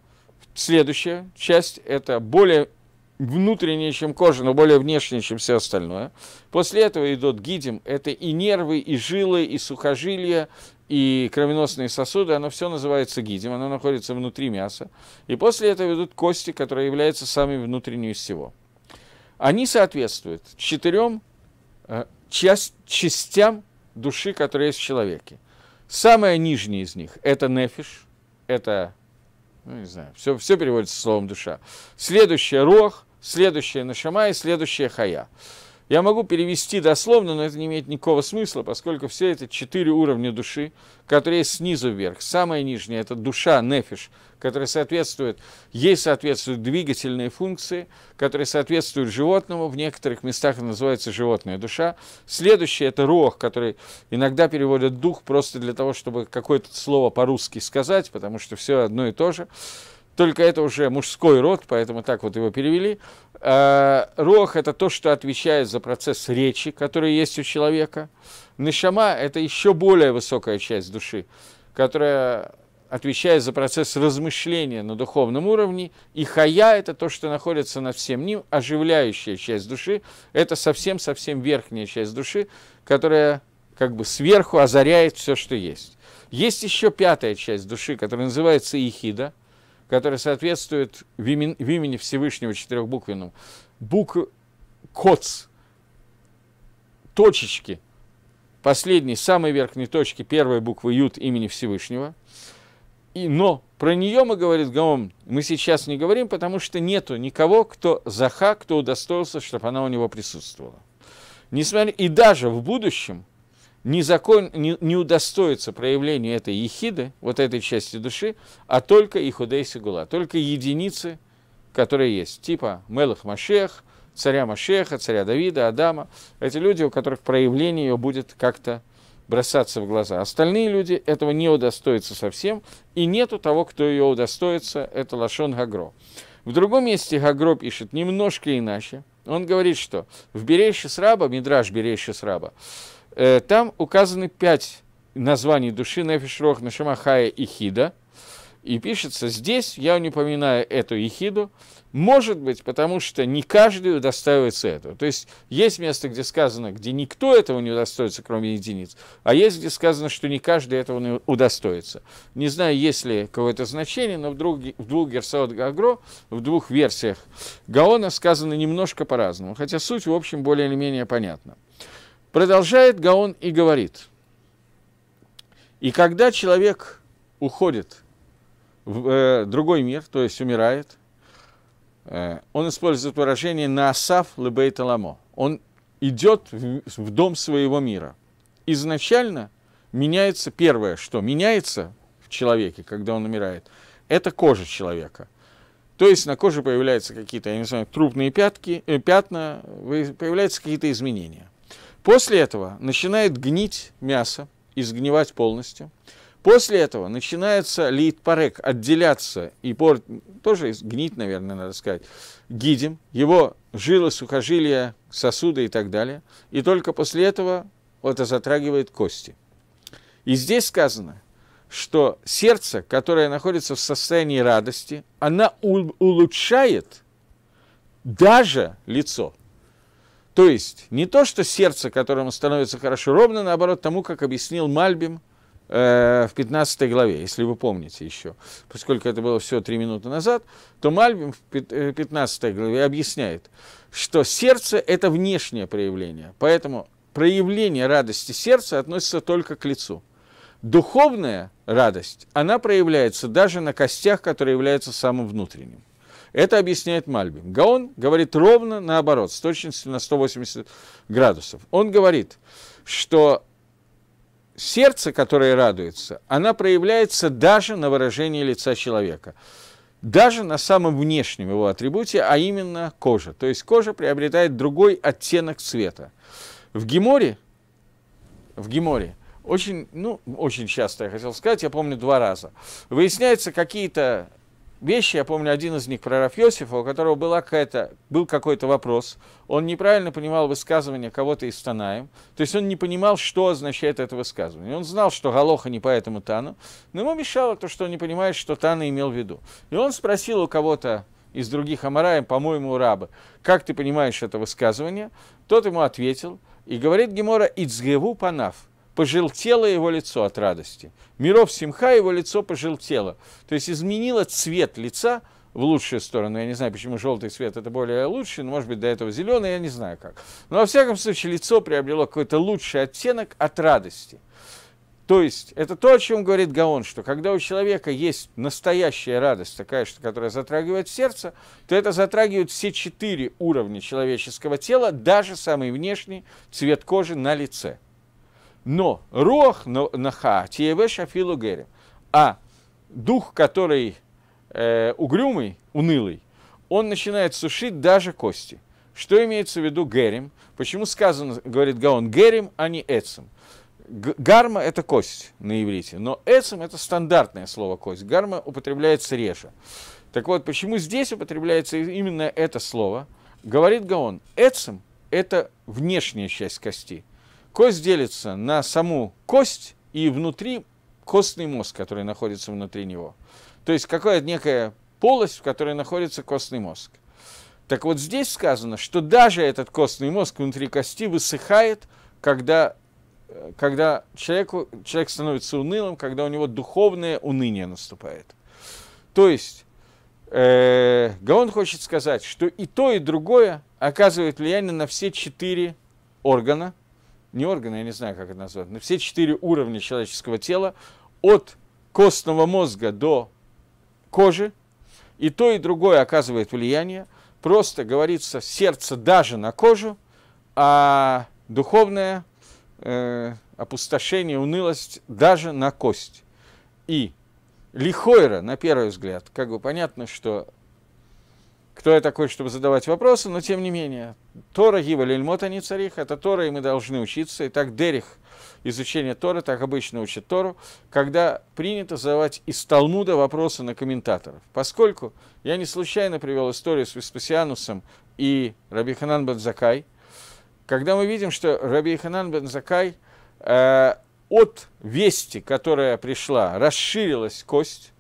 следующая часть, это более внутреннее, чем кожа, но более внешнее, чем все остальное. После этого идут гидим, это и нервы, и жилы, и сухожилия, и кровеносные сосуды, оно все называется гидим, оно находится внутри мяса. И после этого идут кости, которые являются самыми внутренними из всего. Они соответствуют четырем э, часть, частям души, которые есть в человеке. Самая нижняя из них – это нефиш, это, ну, не знаю, все, все переводится словом душа. Следующая рох, следующая нашама и следующая хая. Я могу перевести дословно, но это не имеет никакого смысла, поскольку все это четыре уровня души, которые есть снизу вверх. Самая нижняя – это душа, нефиш, которая соответствует, ей соответствуют двигательные функции, которые соответствуют животному, в некоторых местах называется животная душа. Следующее – это рух, который иногда переводят дух просто для того, чтобы какое-то слово по-русски сказать, потому что все одно и то же только это уже мужской род, поэтому так вот его перевели. Э, рох – это то, что отвечает за процесс речи, который есть у человека. Нишама – это еще более высокая часть души, которая отвечает за процесс размышления на духовном уровне, и хая – это то, что находится над всем ним, оживляющая часть души, это совсем-совсем верхняя часть души, которая как бы сверху озаряет все, что есть. Есть еще пятая часть души, которая называется ихида – который соответствует в имени, в имени Всевышнего четырехбуквенному. Букв коц, точечки, последней, самой верхней точки первой буквы Ют имени Всевышнего. И, но про нее мы, говорит Гаом, мы сейчас не говорим, потому что нету никого, кто заха, кто удостоился, чтобы она у него присутствовала. Несмотря и даже в будущем, не, закон, не, не удостоится проявления этой ехиды, вот этой части души, а только Ихудей Сигула, только единицы, которые есть, типа Мелах Машех, царя Машеха, царя Давида, Адама. Эти люди, у которых проявление ее будет как-то бросаться в глаза. Остальные люди этого не удостоятся совсем, и нету того, кто ее удостоится, это Лашон Гагро. В другом месте Гагро пишет немножко иначе. Он говорит, что в Берейше Сраба, Мидраж Берейше Сраба, Э, там указаны пять названий души Нефиш Рох, Нашима и Хида. И пишется здесь, я не поминаю эту Ихиду, может быть, потому что не каждый удостаивается этого. То есть есть место, где сказано, где никто этого не удостоится, кроме единиц, а есть, где сказано, что не каждый этого не удостоится. Не знаю, есть ли какое-то значение, но в, в двух Герсаот Гагро, в двух версиях Гаона сказано немножко по-разному, хотя суть, в общем, более или менее понятна. Продолжает Гаон и говорит, и когда человек уходит в э, другой мир, то есть умирает, э, он использует выражение «наасав лебейт аламо». Он идет в, в дом своего мира. Изначально меняется первое, что меняется в человеке, когда он умирает, это кожа человека – то есть на коже появляются какие-то, я не знаю, трупные пятки, э, пятна, появляются какие-то изменения. После этого начинает гнить мясо, изгнивать полностью. После этого начинается лейтпарек отделяться и пор... тоже гнить, наверное, надо сказать, гидим, его жилы, сухожилия, сосуды и так далее. И только после этого это затрагивает кости. И здесь сказано, что сердце, которое находится в состоянии радости, она улучшает даже лицо – то есть не то, что сердце, которому становится хорошо, ровно наоборот тому, как объяснил Мальбим э, в 15 главе, если вы помните еще, поскольку это было все три минуты назад, то Мальбим в 15 э, главе объясняет, что сердце – это внешнее проявление, поэтому проявление радости сердца относится только к лицу. Духовная радость, она проявляется даже на костях, которые являются самым внутренним. Это объясняет Мальбим. Гаон говорит ровно наоборот, с точностью на 180 градусов. Он говорит, что сердце, которое радуется, она проявляется даже на выражении лица человека даже на самом внешнем его атрибуте, а именно кожа. То есть кожа приобретает другой оттенок цвета. В геморе, в геморе очень, ну, очень часто я хотел сказать, я помню два раза, выясняется какие-то вещи, я помню один из них про Рафьосифа, у которого была какая-то, был какой-то вопрос, он неправильно понимал высказывание кого-то из Танаем, то есть он не понимал, что означает это высказывание. Он знал, что Галоха не по этому Тану, но ему мешало то, что он не понимает, что Тана имел в виду. И он спросил у кого-то из других Амараем, по-моему, у раба, как ты понимаешь это высказывание, тот ему ответил, и говорит Гемора, «Ицгеву панав», пожелтело его лицо от радости. Миров Симха его лицо пожелтело. То есть изменило цвет лица в лучшую сторону. Я не знаю, почему желтый цвет это более лучший, но, может быть, до этого зеленый, я не знаю как. Но, во всяком случае, лицо приобрело какой-то лучший оттенок от радости. То есть, это то, о чем говорит Гаон, что когда у человека есть настоящая радость, такая, что, которая затрагивает сердце, то это затрагивает все четыре уровня человеческого тела, даже самый внешний цвет кожи на лице – но рох наха тиевеш афилу герем. А дух, который э, угрюмый, унылый, он начинает сушить даже кости. Что имеется в виду герим? Почему сказано, говорит Гаон, герим, а не эцем? Гарма – это кость на иврите, но эцем – это стандартное слово кость. Гарма употребляется реже. Так вот, почему здесь употребляется именно это слово? Говорит Гаон, эцем – это внешняя часть кости – Кость делится на саму кость и внутри костный мозг, который находится внутри него. То есть какая-то некая полость, в которой находится костный мозг. Так вот здесь сказано, что даже этот костный мозг внутри кости высыхает, когда, когда человеку, человек становится унылым, когда у него духовное уныние наступает. То есть э, Гаон хочет сказать, что и то, и другое оказывает влияние на все четыре органа не органы, я не знаю, как это назвать, но все четыре уровня человеческого тела, от костного мозга до кожи, и то, и другое оказывает влияние. Просто говорится сердце даже на кожу, а духовное э, опустошение, унылость даже на кость. И лихойра, на первый взгляд, как бы понятно, что кто я такой, чтобы задавать вопросы, но тем не менее, Тора Гива Лельмот, а не Царих, это Тора, и мы должны учиться. И так Дерих, изучение Торы, так обычно учит Тору, когда принято задавать из Талмуда вопросы на комментаторов. Поскольку я не случайно привел историю с Веспасианусом и Раби Ханан Закай, когда мы видим, что Раби Ханан Бензакай э, от вести, которая пришла, расширилась кость,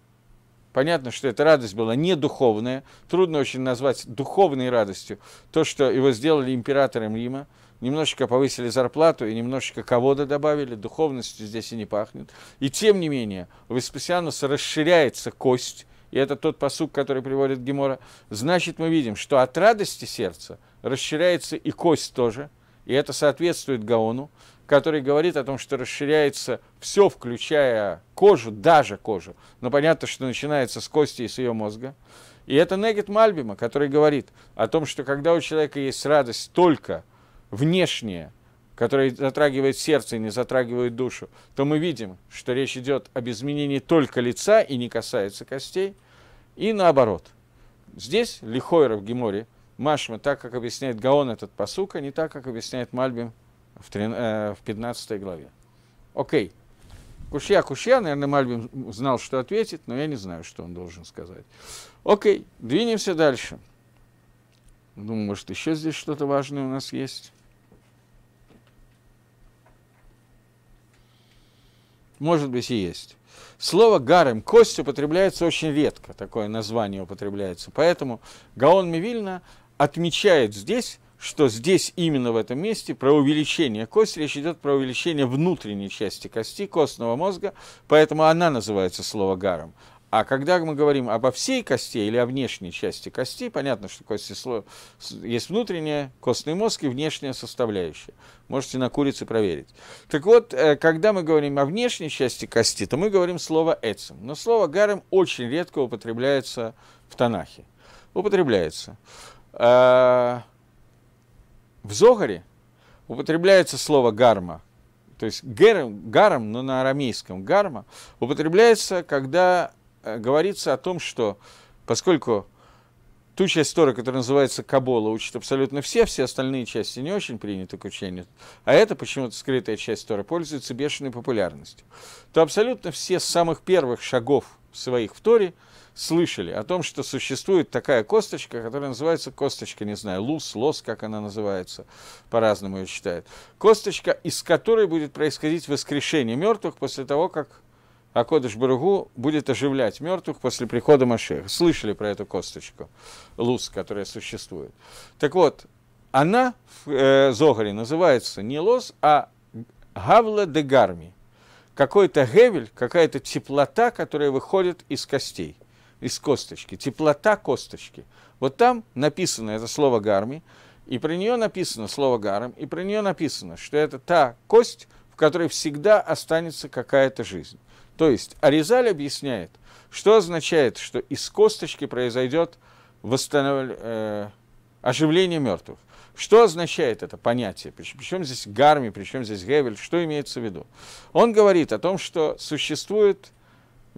Понятно, что эта радость была не духовная. Трудно очень назвать духовной радостью то, что его сделали императором Рима. Немножечко повысили зарплату и немножечко кого-то добавили, духовностью здесь и не пахнет. И тем не менее, у Веспасиануса расширяется кость, и это тот посук, который приводит Гемора, значит, мы видим, что от радости сердца расширяется и кость тоже, и это соответствует Гаону, который говорит о том, что расширяется все, включая кожу, даже кожу. Но понятно, что начинается с кости и с ее мозга. И это Негет Мальбима, который говорит о том, что когда у человека есть радость только внешняя, которая затрагивает сердце и не затрагивает душу, то мы видим, что речь идет об изменении только лица и не касается костей, и наоборот. Здесь Лихойра в Геморе, Машма, так как объясняет Гаон этот посука, не так, как объясняет Мальбим в, 13, э, в 15 главе. Окей. Кушья, кушья, наверное, Мальбим знал, что ответит, но я не знаю, что он должен сказать. Окей, двинемся дальше. Думаю, может, еще здесь что-то важное у нас есть. Может быть и есть. Слово «гарем» – кость употребляется очень редко, такое название употребляется. Поэтому Гаон Мивильна отмечает здесь что здесь именно в этом месте про увеличение кости, речь идет про увеличение внутренней части кости, костного мозга, поэтому она называется слово гаром. А когда мы говорим обо всей кости или о внешней части кости, понятно, что кости есть внутренняя, костный мозг и внешняя составляющая. Можете на курице проверить. Так вот, э, когда мы говорим о внешней части кости, то мы говорим слово «эцем». Но слово «гарем» очень редко употребляется в Танахе. Употребляется. А, в Зогаре употребляется слово гарма, то есть гером, гаром, но на арамейском гарма, употребляется, когда э, говорится о том, что поскольку ту часть Тора, которая называется Кабола, учит абсолютно все, все остальные части не очень приняты к учению, а эта почему-то скрытая часть Тора пользуется бешеной популярностью, то абсолютно все с самых первых шагов своих в Торе – слышали о том, что существует такая косточка, которая называется косточка, не знаю, лус, лос, как она называется, по-разному ее считают. Косточка, из которой будет происходить воскрешение мертвых после того, как Акодыш Баругу будет оживлять мертвых после прихода Машеха. Слышали про эту косточку, лус, которая существует. Так вот, она в э, Зогаре называется не лос, а гавла де гарми. Какой-то гевель, какая-то теплота, которая выходит из костей – из косточки, теплота косточки. Вот там написано это слово гарми, и про нее написано слово гарм, и про нее написано, что это та кость, в которой всегда останется какая-то жизнь. То есть Аризаль объясняет, что означает, что из косточки произойдет восстанов... э, оживление мертвых. Что означает это понятие? Причем здесь Гарми, причем здесь Гевель, что имеется в виду? Он говорит о том, что существует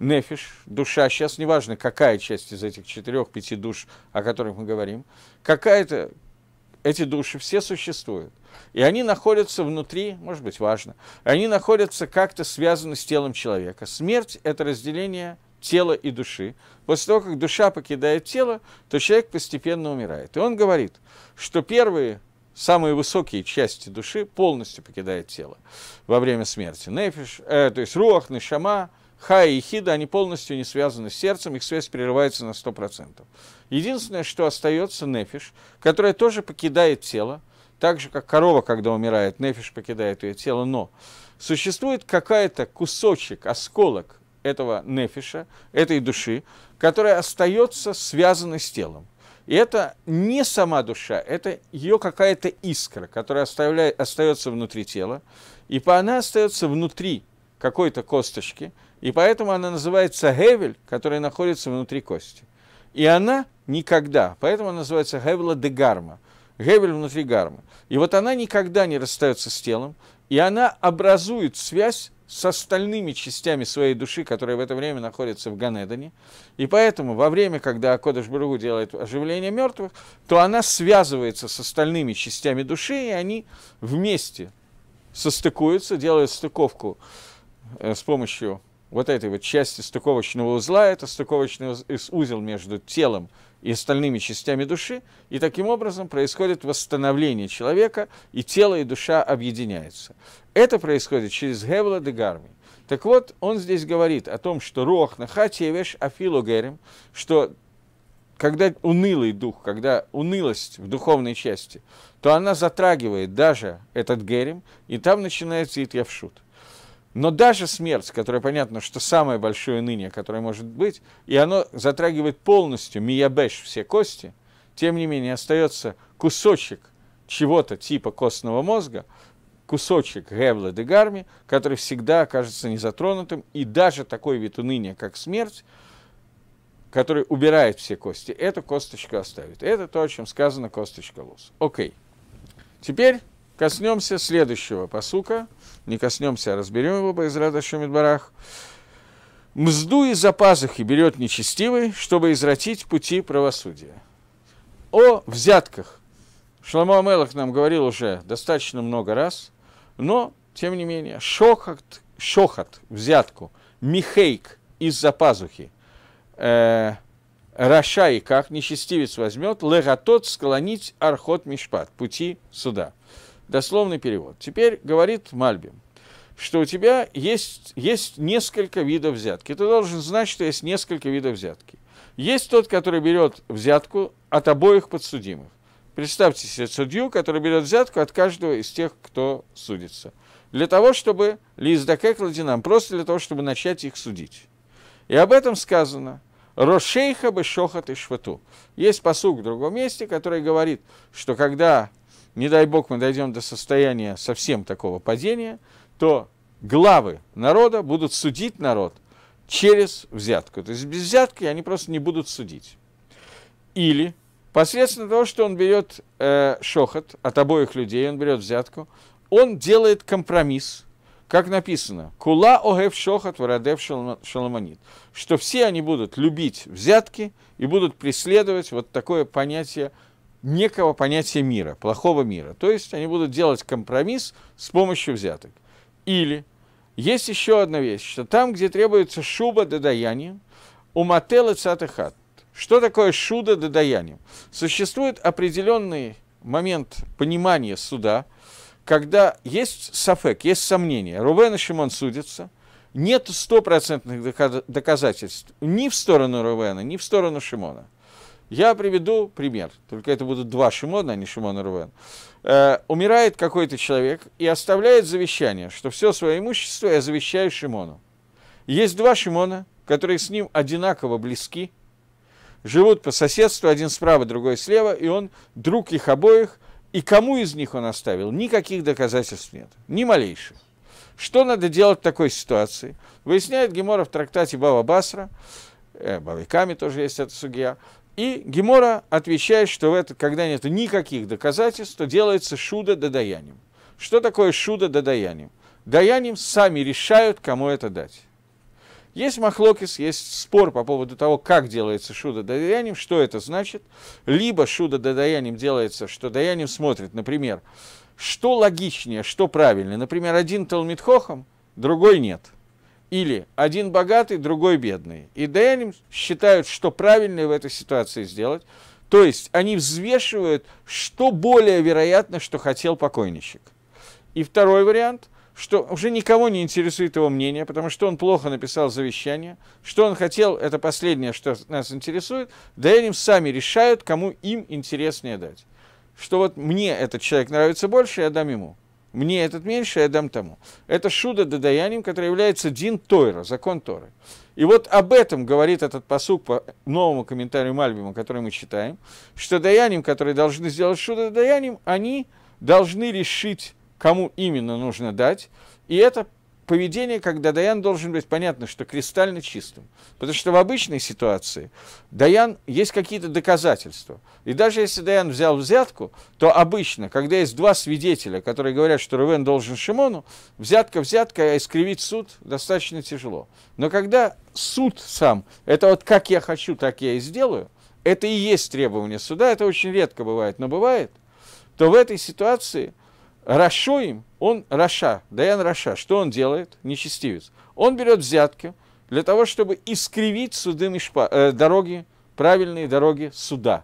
нефиш, душа, сейчас неважно, какая часть из этих четырех-пяти душ, о которых мы говорим, какая-то, эти души все существуют. И они находятся внутри, может быть, важно, они находятся как-то связаны с телом человека. Смерть – это разделение тела и души. После того, как душа покидает тело, то человек постепенно умирает. И он говорит, что первые самые высокие части души полностью покидают тело во время смерти. Нефиш, э, то есть руах, шама. Ха и Хида, они полностью не связаны с сердцем, их связь прерывается на 100%. Единственное, что остается нефиш, которая тоже покидает тело, так же, как корова, когда умирает, нефиш покидает ее тело, но существует какая-то кусочек, осколок этого нефиша, этой души, которая остается связанной с телом. И это не сама душа, это ее какая-то искра, которая оставляет, остается внутри тела, и она остается внутри какой-то косточки – и поэтому она называется гевель, которая находится внутри кости. И она никогда, поэтому она называется гевела де гарма, гевель внутри гарма. И вот она никогда не расстается с телом, и она образует связь с остальными частями своей души, которые в это время находятся в Ганедане. И поэтому во время, когда Акодыш Бургу делает оживление мертвых, то она связывается с остальными частями души, и они вместе состыкуются, делают стыковку э, с помощью вот этой вот части стыковочного узла, это стыковочный узел между телом и остальными частями души, и таким образом происходит восстановление человека, и тело, и душа объединяются. Это происходит через Гевла де Гарми. Так вот, он здесь говорит о том, что Рох Нахатьевеш Афилу Герем, что когда унылый дух, когда унылость в духовной части, то она затрагивает даже этот Герем, и там начинается Итьявшут. Но даже смерть, которая, понятно, что самое большое ныне, которое может быть, и оно затрагивает полностью миябеш все кости, тем не менее остается кусочек чего-то типа костного мозга, кусочек Гевла де Гарми, который всегда окажется незатронутым, и даже такой вид уныния, как смерть, который убирает все кости, эту косточку оставит. Это то, о чем сказано косточка лос. Окей. Теперь коснемся следующего посука – не коснемся, а разберем его, Байзрат Ашем Барах. Мзду из-за пазухи берет нечестивый, чтобы извратить пути правосудия. О взятках. Шламо Амелах нам говорил уже достаточно много раз, но, тем не менее, Шохот, шохот взятку, михейк из-за пазухи, э, Рашай, как нечестивец возьмет, легатот склонить архот мишпат, пути суда – Дословный перевод. Теперь говорит Мальбим, что у тебя есть, есть несколько видов взятки. Ты должен знать, что есть несколько видов взятки. Есть тот, который берет взятку от обоих подсудимых. Представьте себе судью, который берет взятку от каждого из тех, кто судится. Для того, чтобы Лиздакек Ладинам, просто для того, чтобы начать их судить. И об этом сказано. Рошейха бы шохат и швату. Есть посуг в другом месте, который говорит, что когда не дай бог, мы дойдем до состояния совсем такого падения, то главы народа будут судить народ через взятку. То есть без взятки они просто не будут судить. Или посредством того, что он берет э, шохот от обоих людей, он берет взятку, он делает компромисс, как написано, «Кула огев шохот варадев шаломанит, что все они будут любить взятки и будут преследовать вот такое понятие – некого понятия мира, плохого мира. То есть они будут делать компромисс с помощью взяток. Или есть еще одна вещь, что там, где требуется шуба до даяния, у мотела цатахат. Что такое шуда до даяния? Существует определенный момент понимания суда, когда есть сафек, есть сомнение. Рувен и Шимон судятся, нет стопроцентных доказательств ни в сторону Рувена, ни в сторону Шимона – я приведу пример, только это будут два Шимона, а не Шимон и Рувен. Э, умирает какой-то человек и оставляет завещание, что все свое имущество я завещаю Шимону. Есть два Шимона, которые с ним одинаково близки, живут по соседству, один справа, другой слева, и он друг их обоих, и кому из них он оставил, никаких доказательств нет, ни малейших. Что надо делать в такой ситуации? Выясняет Гемора в трактате Баба Басра, э, Бавиками тоже есть эта судья, и Гемора отвечает, что в это, когда нет никаких доказательств, то делается шуда додаянием. Что такое шуда додаянием? Даянием сами решают, кому это дать. Есть махлокис, есть спор по поводу того, как делается шуда додаянием, что это значит. Либо шуда додаянием делается, что даянием смотрит, например, что логичнее, что правильнее. Например, один Талмитхохом, другой нет – или один богатый, другой бедный. И Дейним считают, что правильно в этой ситуации сделать. То есть они взвешивают, что более вероятно, что хотел покойничек. И второй вариант, что уже никого не интересует его мнение, потому что он плохо написал завещание. Что он хотел, это последнее, что нас интересует. Дейним сами решают, кому им интереснее дать. Что вот мне этот человек нравится больше, я дам ему. Мне этот меньше, я дам тому. Это шуда дадаяним, который является дин Тойра, закон Торы. И вот об этом говорит этот посук по новому комментарию Мальбима, который мы читаем, что даяним, которые должны сделать шуда даяним, они должны решить, кому именно нужно дать, и это поведение, когда Даян должен быть, понятно, что кристально чистым. Потому что в обычной ситуации Даян есть какие-то доказательства. И даже если Даян взял взятку, то обычно, когда есть два свидетеля, которые говорят, что Рувен должен Шимону, взятка взятка, а искривить суд достаточно тяжело. Но когда суд сам, это вот как я хочу, так я и сделаю, это и есть требование суда, это очень редко бывает, но бывает, то в этой ситуации – Рашоим, он Раша, Даян Раша, что он делает? Нечестивец. Он берет взятки для того, чтобы искривить суды Мишпа, э, дороги, правильные дороги суда.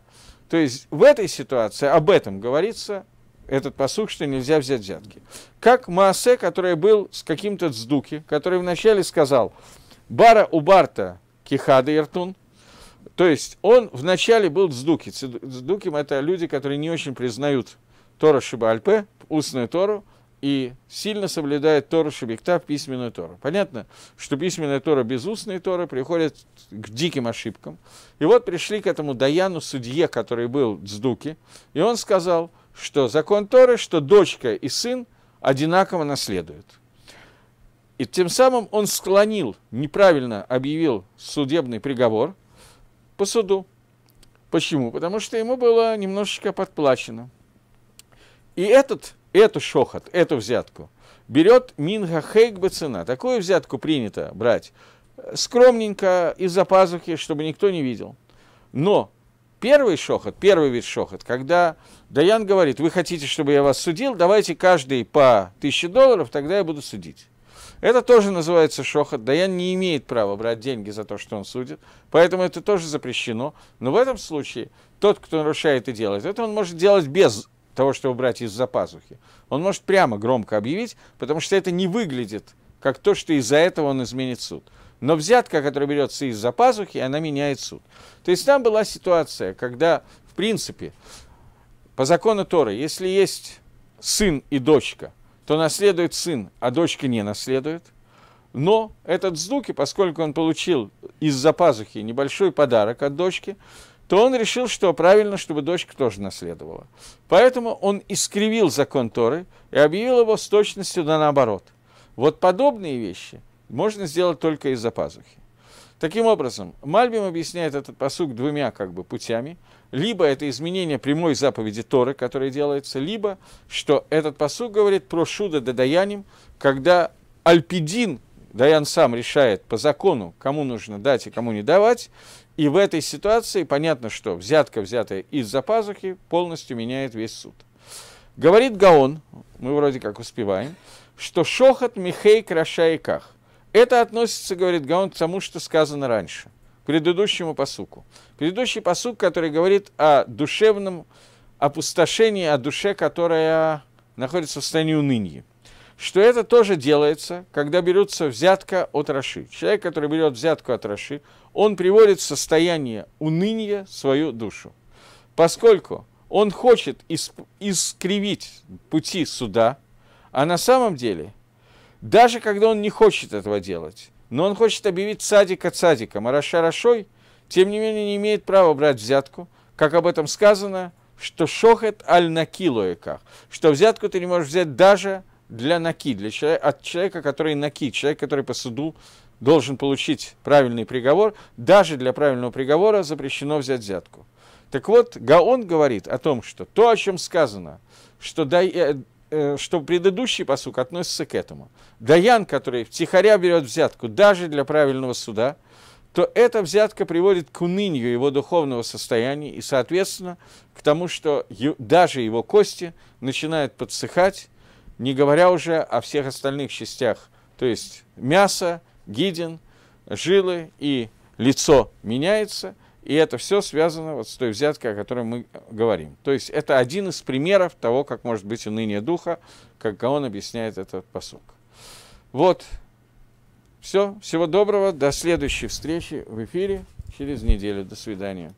То есть в этой ситуации об этом говорится этот посух, что нельзя взять взятки. Как Маасе, который был с каким-то сдуки, который вначале сказал «Бара у Барта кихады иртун», то есть он вначале был сдуки. Сдуким – это люди, которые не очень признают Тора Шиба Альпе, устную Тору, и сильно соблюдает Тору в письменную Тору. Понятно, что письменная Тора без устной Торы приходит к диким ошибкам. И вот пришли к этому Даяну, судье, который был с Дуки, и он сказал, что закон Торы, что дочка и сын одинаково наследуют. И тем самым он склонил, неправильно объявил судебный приговор по суду. Почему? Потому что ему было немножечко подплачено – и этот, эту шохот, эту взятку берет Минга цена Такую взятку принято брать э, скромненько, из-за пазухи, чтобы никто не видел. Но первый шохот, первый вид шохот, когда Даян говорит, вы хотите, чтобы я вас судил, давайте каждый по 1000 долларов, тогда я буду судить. Это тоже называется шохот. Даян не имеет права брать деньги за то, что он судит, поэтому это тоже запрещено. Но в этом случае тот, кто нарушает и делает, это он может делать без того, чтобы брать из-за пазухи. Он может прямо громко объявить, потому что это не выглядит как то, что из-за этого он изменит суд. Но взятка, которая берется из-за пазухи, она меняет суд. То есть там была ситуация, когда, в принципе, по закону Торы, если есть сын и дочка, то наследует сын, а дочка не наследует. Но этот Сдуки, поскольку он получил из-за пазухи небольшой подарок от дочки, то он решил, что правильно, чтобы дочка тоже наследовала. Поэтому он искривил закон Торы и объявил его с точностью да наоборот. Вот подобные вещи можно сделать только из-за пазухи. Таким образом, Мальбим объясняет этот посук двумя как бы путями. Либо это изменение прямой заповеди Торы, которая делается, либо, что этот посук говорит про Шуда Даяним, когда Альпидин Даян сам решает по закону, кому нужно дать и кому не давать. И в этой ситуации понятно, что взятка, взятая из-за пазухи, полностью меняет весь суд. Говорит Гаон, мы вроде как успеваем, что шохот михей ках. Это относится, говорит Гаон, к тому, что сказано раньше, к предыдущему посуку. Предыдущий посук, который говорит о душевном опустошении, о душе, которая находится в состоянии уныния что это тоже делается, когда берется взятка от Раши. Человек, который берет взятку от Раши, он приводит в состояние уныния свою душу. Поскольку он хочет искривить пути суда, а на самом деле, даже когда он не хочет этого делать, но он хочет объявить садика садиком, а Раша Рашой, тем не менее, не имеет права брать взятку, как об этом сказано, что шохет аль накилуэках, что взятку ты не можешь взять даже для наки, для человека, от человека, который наки, человек, который по суду должен получить правильный приговор, даже для правильного приговора запрещено взять взятку. Так вот, Гаон говорит о том, что то, о чем сказано, что, дай, э, э, что предыдущий посук относится к этому. Даян, который втихаря берет взятку даже для правильного суда, то эта взятка приводит к унынию его духовного состояния и, соответственно, к тому, что даже его кости начинают подсыхать, не говоря уже о всех остальных частях, то есть мясо, гидин, жилы и лицо меняется, и это все связано вот с той взяткой, о которой мы говорим. То есть это один из примеров того, как может быть уныние духа, как он объясняет этот посук. Вот. Все. Всего доброго. До следующей встречи в эфире через неделю. До свидания.